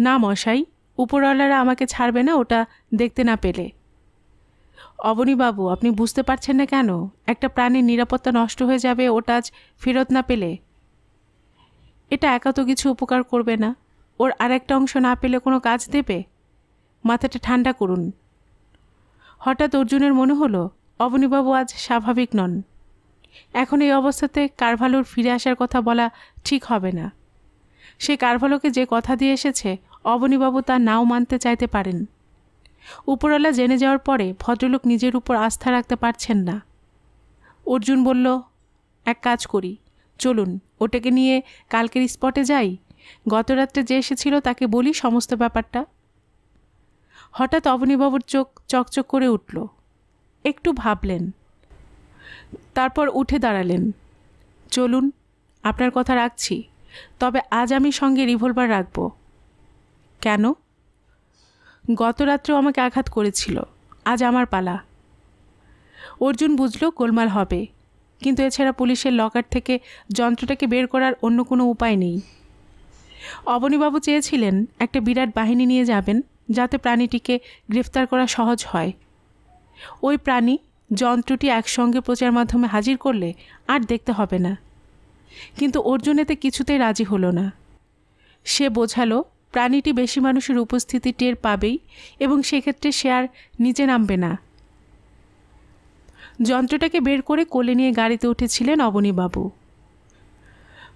না মশাই উপরওয়ালারা আমাকে ছাড়বে না ওটা দেখতে না পেলে অবনীবাবু আপনি বুঝতে পারছেন না কেন একটা প্রাণীর নিরাপত্তা নষ্ট হয়ে যাবে ওটা আজ ফেরত না পেলে এটা একা তো কিছু উপকার করবে না ওর আর একটা অংশ না পেলে কোনো কাজ দেবে মাথাটা ঠান্ডা করুন হঠাৎ অর্জুনের মনে হলো অবনীবাবু আজ স্বাভাবিক নন এখন এই অবস্থাতে কারভালোর ফিরে আসার কথা বলা ঠিক হবে না সে কারভালোকে যে কথা দিয়ে এসেছে অবনীবাবু তা নাও মানতে চাইতে পারেন উপরওয়ালা জেনে যাওয়ার পরে ভদ্রলোক নিজের উপর আস্থা রাখতে পারছেন না অর্জুন বলল এক কাজ করি চলুন ওটাকে নিয়ে কালকের স্পটে যাই গত রাত্রে যে এসেছিল তাকে বলি সমস্ত ব্যাপারটা হঠাৎ অবনীবাবুর চোখ চকচক করে উঠল একটু ভাবলেন তারপর উঠে দাঁড়ালেন চলুন আপনার কথা রাখছি তবে আজ আমি সঙ্গে রিভলভার রাখব কেন গত রাত্রেও আমাকে আঘাত করেছিল আজ আমার পালা অর্জুন বুঝল গোলমাল হবে কিন্তু এছাড়া পুলিশের লকার থেকে যন্ত্রটাকে বের করার অন্য কোনো উপায় নেই অবনীবাবু চেয়েছিলেন একটা বিরাট বাহিনী নিয়ে যাবেন যাতে প্রাণীটিকে গ্রেফতার করা সহজ হয় ওই প্রাণী যন্ত্রটি একসঙ্গে প্রচার মাধ্যমে হাজির করলে আর দেখতে হবে না কিন্তু অর্জুন এতে কিছুতেই রাজি হলো না সে বোঝালো প্রাণীটি বেশি মানুষের উপস্থিতি টের পাবেই এবং সেক্ষেত্রে সে আর নিচে নামবে না যন্ত্রটাকে বের করে কোলে নিয়ে গাড়িতে উঠেছিলেন অবনীবাবু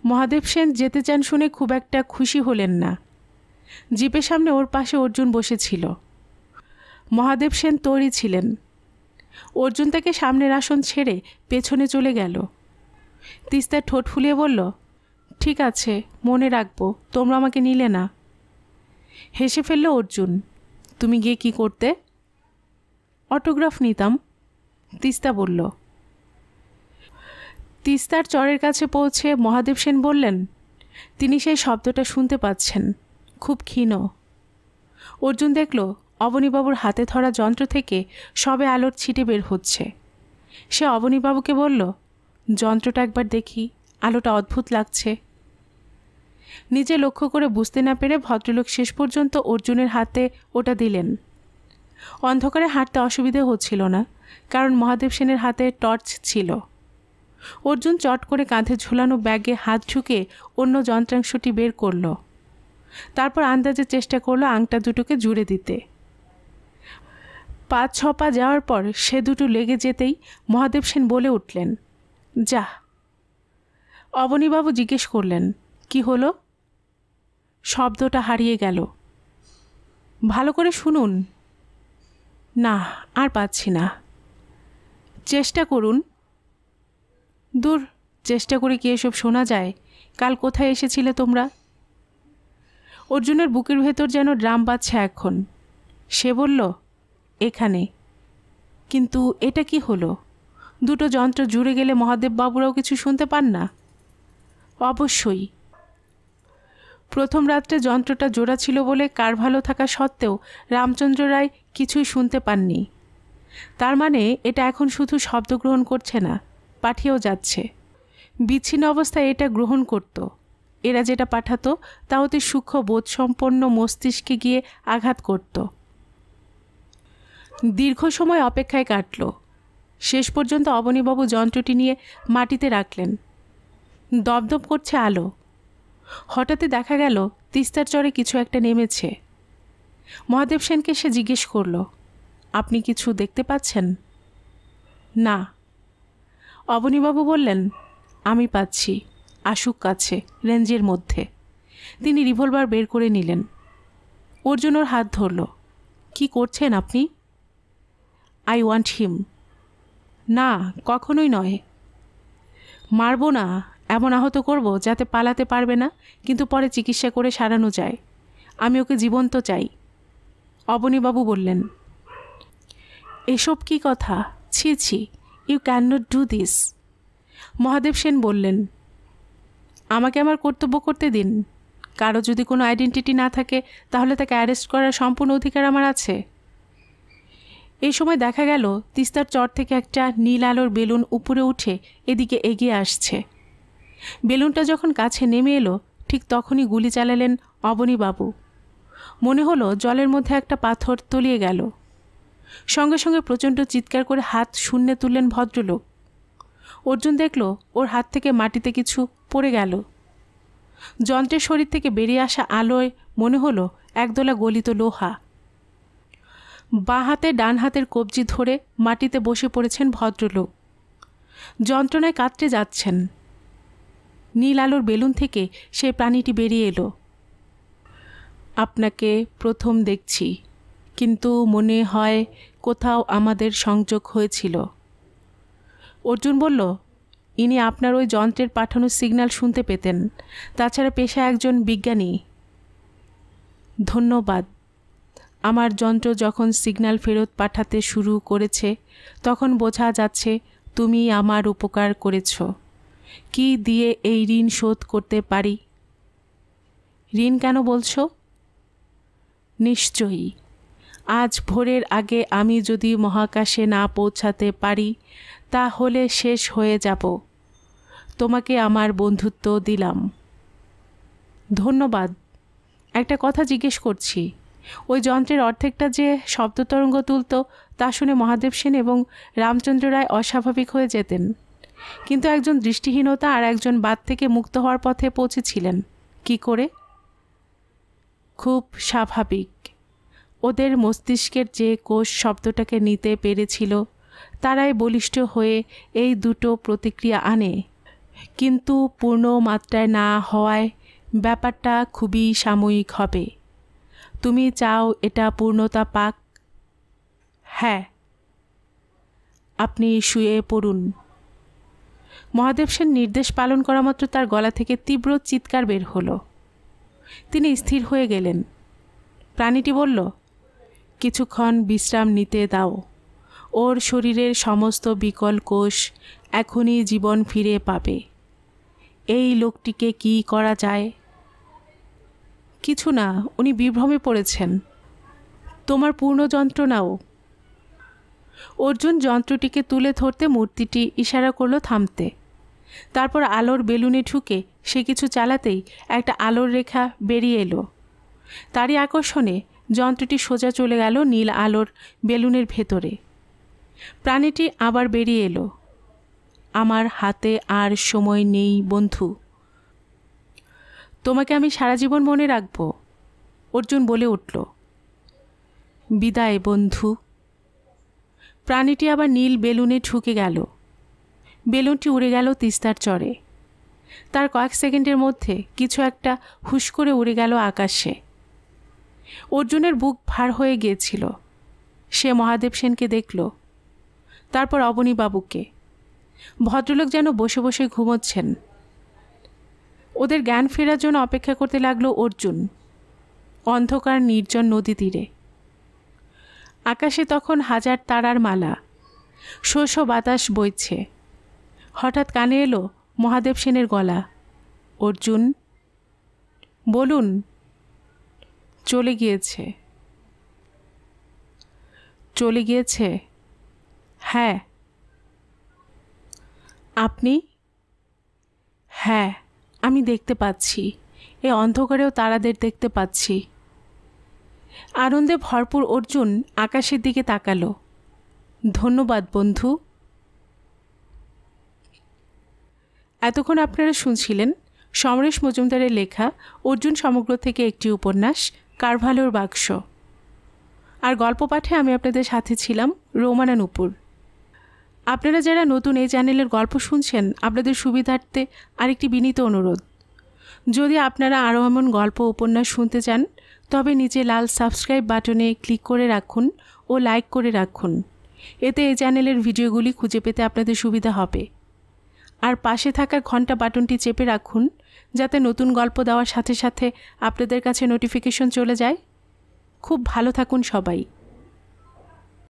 মহাদেব সেন যেতে চান শুনে খুব একটা খুশি হলেন না জিপের সামনে ওর পাশে অর্জুন বসেছিল মহাদেব সেন তৈরি ছিলেন অর্জুন তাকে সামনের আসন ছেড়ে পেছনে চলে গেল তিস্তা ঠোঁট ফুলিয়ে বলল ঠিক আছে মনে রাখবো তোমরা আমাকে নিলে না হেসে ফেলল অর্জুন তুমি গিয়ে কি করতে অটোগ্রাফ নিতাম তিস্তা বলল তিস্তার চরের কাছে পৌঁছে মহাদেব সেন বললেন তিনি সেই শব্দটা শুনতে পাচ্ছেন খুব ক্ষীণ অর্জুন দেখল অবনীবাবুর হাতে ধরা যন্ত্র থেকে সবে আলোর ছিটে বের হচ্ছে সে অবনীবাবুকে বলল যন্ত্রটা একবার দেখি আলোটা অদ্ভুত লাগছে নিজে লক্ষ্য করে বুঝতে না পেরে ভদ্রলোক শেষ পর্যন্ত অর্জুনের হাতে ওটা দিলেন অন্ধকারে হাঁটতে অসুবিধে হচ্ছিল না কারণ মহাদেব সেনের হাতে টর্চ ছিল অর্জুন চট করে কাঁধে ঝুলানো ব্যাগে হাত ঝুঁকে অন্য যন্ত্রাংশটি বের করল তারপর আন্দাজে চেষ্টা করলো আংটা দুটোকে জুড়ে দিতে পাঁচ ছ পা যাওয়ার পর সে দুটো লেগে যেতেই মহাদেব সেন বলে উঠলেন যা অবনীবাবু জিজ্ঞেস করলেন কি হলো শব্দটা হারিয়ে গেল ভালো করে শুনুন না আর পাচ্ছি না চেষ্টা করুন দূর চেষ্টা করে কি এসব শোনা যায় কাল কোথায় এসেছিলে তোমরা অর্জুনের বুকের ভেতর যেন ড্রাম বাজছে এখন সে বলল এখানে কিন্তু এটা কি হলো দুটো যন্ত্র জুড়ে গেলে মহাদেব বাবুরাও কিছু শুনতে পান না অবশ্যই প্রথম রাত্রে যন্ত্রটা জোড়া ছিল বলে কার ভালো থাকা সত্ত্বেও রামচন্দ্র রায় কিছুই শুনতে পাননি তার মানে এটা এখন শুধু শব্দ গ্রহণ করছে না পাঠিয়েও যাচ্ছে বিচ্ছিন্ন অবস্থায় এটা গ্রহণ করত এরা যেটা পাঠাতো তা অতি সূক্ষ্ম বোধসম্পন্ন মস্তিষ্কে গিয়ে আঘাত করত দীর্ঘ সময় অপেক্ষায় কাটল শেষ পর্যন্ত অবনীবাবু যন্ত্রটি নিয়ে মাটিতে রাখলেন দপদপ করছে আলো হঠাৎই দেখা গেল তিস্তার চরে কিছু একটা নেমেছে মহাদেব সেনকে সে জিজ্ঞেস করল আপনি কিছু দেখতে পাচ্ছেন না অবনীবাবু বললেন আমি পাচ্ছি আশুক কাছে রেঞ্জের মধ্যে তিনি রিভলভার বের করে নিলেন অর্জুন ওর হাত ধরল কি করছেন আপনি আই ওয়ান্ট হিম না কখনোই নয় মারব না এমন আহত করব যাতে পালাতে পারবে না কিন্তু পরে চিকিৎসা করে সারানো যায় আমি ওকে জীবন্ত চাই অবনীবাবু বললেন এসব কি কথা ছি ছি you can not do this Mahadev Sen বললেন আমাকে আমার কর্তব্য করতে দিন কারো যদি কোনো আইডেন্টিটি না থাকে তাহলে তাকে অ্যারেস্ট করার সম্পূর্ণ অধিকার আমার আছে এই সময় দেখা গেল তিস্তার চর থেকে একটা নীল আলোর বেলুন উপরে উঠে এদিকে এগিয়ে আসছে বেলুনটা যখন কাছে নেমে এলো ঠিক তখনই গুলি চালালেন অবনীবাবু মনে হলো জলের মধ্যে একটা পাথর তলিয়ে গেল সঙ্গে সঙ্গে প্রচণ্ড চিৎকার করে হাত শূন্যে তুললেন ভদ্রলোক অর্জুন দেখল ওর হাত থেকে মাটিতে কিছু পড়ে গেল যন্ত্রের শরীর থেকে বেরিয়ে আসা আলোয় মনে হলো একদলা গলিত লোহা বাঁ হাতে ডান হাতের কবজি ধরে মাটিতে বসে পড়েছেন ভদ্রলোক যন্ত্রণায় কাটতে যাচ্ছেন নীল আলোর বেলুন থেকে সে প্রাণীটি বেরিয়ে এলো আপনাকে প্রথম দেখছি কিন্তু মনে হয় কোথাও আমাদের সংযোগ হয়েছিল অর্জুন বলল ইনি আপনার ওই যন্ত্রের পাঠানো সিগন্যাল শুনতে পেতেন তাছাড়া পেশা একজন বিজ্ঞানী ধন্যবাদ আমার যন্ত্র যখন সিগন্যাল ফেরত পাঠাতে শুরু করেছে তখন বোঝা যাচ্ছে তুমি আমার উপকার করেছো কি দিয়ে এই ঋণ শোধ করতে পারি ঋণ কেন বলছো নিশ্চয়ই আজ ভোরের আগে আমি যদি মহাকাশে না পৌঁছাতে পারি তাহলে শেষ হয়ে যাব তোমাকে আমার বন্ধুত্ব দিলাম ধন্যবাদ একটা কথা জিজ্ঞেস করছি ওই যন্ত্রের অর্ধেকটা যে শব্দতরঙ্গ তুলত তা শুনে মহাদেব সেন এবং রামচন্দ্র রায় অস্বাভাবিক হয়ে যেতেন কিন্তু একজন দৃষ্টিহীনতা আর একজন বাদ থেকে মুক্ত হওয়ার পথে পৌঁছেছিলেন কি করে খুব স্বাভাবিক ওদের মস্তিষ্কের যে কোষ শব্দটাকে নিতে পেরেছিল তারাই বলিষ্ঠ হয়ে এই দুটো প্রতিক্রিয়া আনে কিন্তু পূর্ণ মাত্রায় না হওয়ায় ব্যাপারটা খুবই সাময়িক হবে তুমি চাও এটা পূর্ণতা পাক হ্যাঁ আপনি শুয়ে পড়ুন মহাদেব সেন নির্দেশ পালন করা মাত্র তার গলা থেকে তীব্র চিৎকার বের হলো তিনি স্থির হয়ে গেলেন প্রাণীটি বলল কিছুক্ষণ বিশ্রাম নিতে দাও ওর শরীরের সমস্ত বিকল কোষ এখনই জীবন ফিরে পাবে এই লোকটিকে কি করা যায় কিছু না উনি বিভ্রমে পড়েছেন তোমার পূর্ণ যন্ত্রণাও অর্জুন যন্ত্রটিকে তুলে ধরতে মূর্তিটি ইশারা করলো থামতে তারপর আলোর বেলুনে ঠুকে সে কিছু চালাতেই একটা আলোর রেখা বেরিয়ে এলো তারই আকর্ষণে যন্ত্রটি সোজা চলে গেল নীল আলোর বেলুনের ভেতরে প্রাণীটি আবার বেরিয়ে এলো আমার হাতে আর সময় নেই বন্ধু তোমাকে আমি সারা জীবন মনে রাখব অর্জুন বলে উঠল বিদায় বন্ধু প্রাণীটি আবার নীল বেলুনে ঠুকে গেল বেলুনটি উড়ে গেল তিস্তার চরে তার কয়েক সেকেন্ডের মধ্যে কিছু একটা হুশ করে উড়ে গেল আকাশে অর্জুনের বুক ভার হয়ে গিয়েছিল সে মহাদেব সেনকে দেখল তারপর অবনীবাবুকে ভদ্রলোক যেন বসে বসে ঘুমোচ্ছেন ওদের জ্ঞান ফেরার জন্য অপেক্ষা করতে লাগলো অর্জুন অন্ধকার নির্জন নদী তীরে আকাশে তখন হাজার তারার মালা শস্য বাতাস বইছে হঠাৎ কানে এলো মহাদেব সেনের গলা অর্জুন বলুন চলে গিয়েছে চলে গিয়েছে হ্যাঁ আপনি হ্যাঁ আমি দেখতে পাচ্ছি এ অন্ধকারেও তারাদের দেখতে পাচ্ছি আনন্দে ভরপুর অর্জুন আকাশের দিকে তাকালো ধন্যবাদ বন্ধু এতক্ষণ আপনারা শুনছিলেন সমরেশ মজুমদারের লেখা অর্জুন সমগ্র থেকে একটি উপন্যাস কারভালোর বাক্স আর গল্প পাঠে আমি আপনাদের সাথে ছিলাম রোমানা নুপুর আপনারা যারা নতুন এই চ্যানেলের গল্প শুনছেন আপনাদের সুবিধার্থে আরেকটি বিনীত অনুরোধ যদি আপনারা আরও এমন গল্প উপন্যাস শুনতে চান তবে নিচে লাল সাবস্ক্রাইব বাটনে ক্লিক করে রাখুন ও লাইক করে রাখুন এতে এই চ্যানেলের ভিডিওগুলি খুঁজে পেতে আপনাদের সুবিধা হবে আর পাশে থাকা ঘন্টা বাটনটি চেপে রাখুন যাতে নতুন গল্প দেওয়ার সাথে সাথে আপনাদের কাছে নোটিফিকেশন চলে যায় খুব ভালো থাকুন সবাই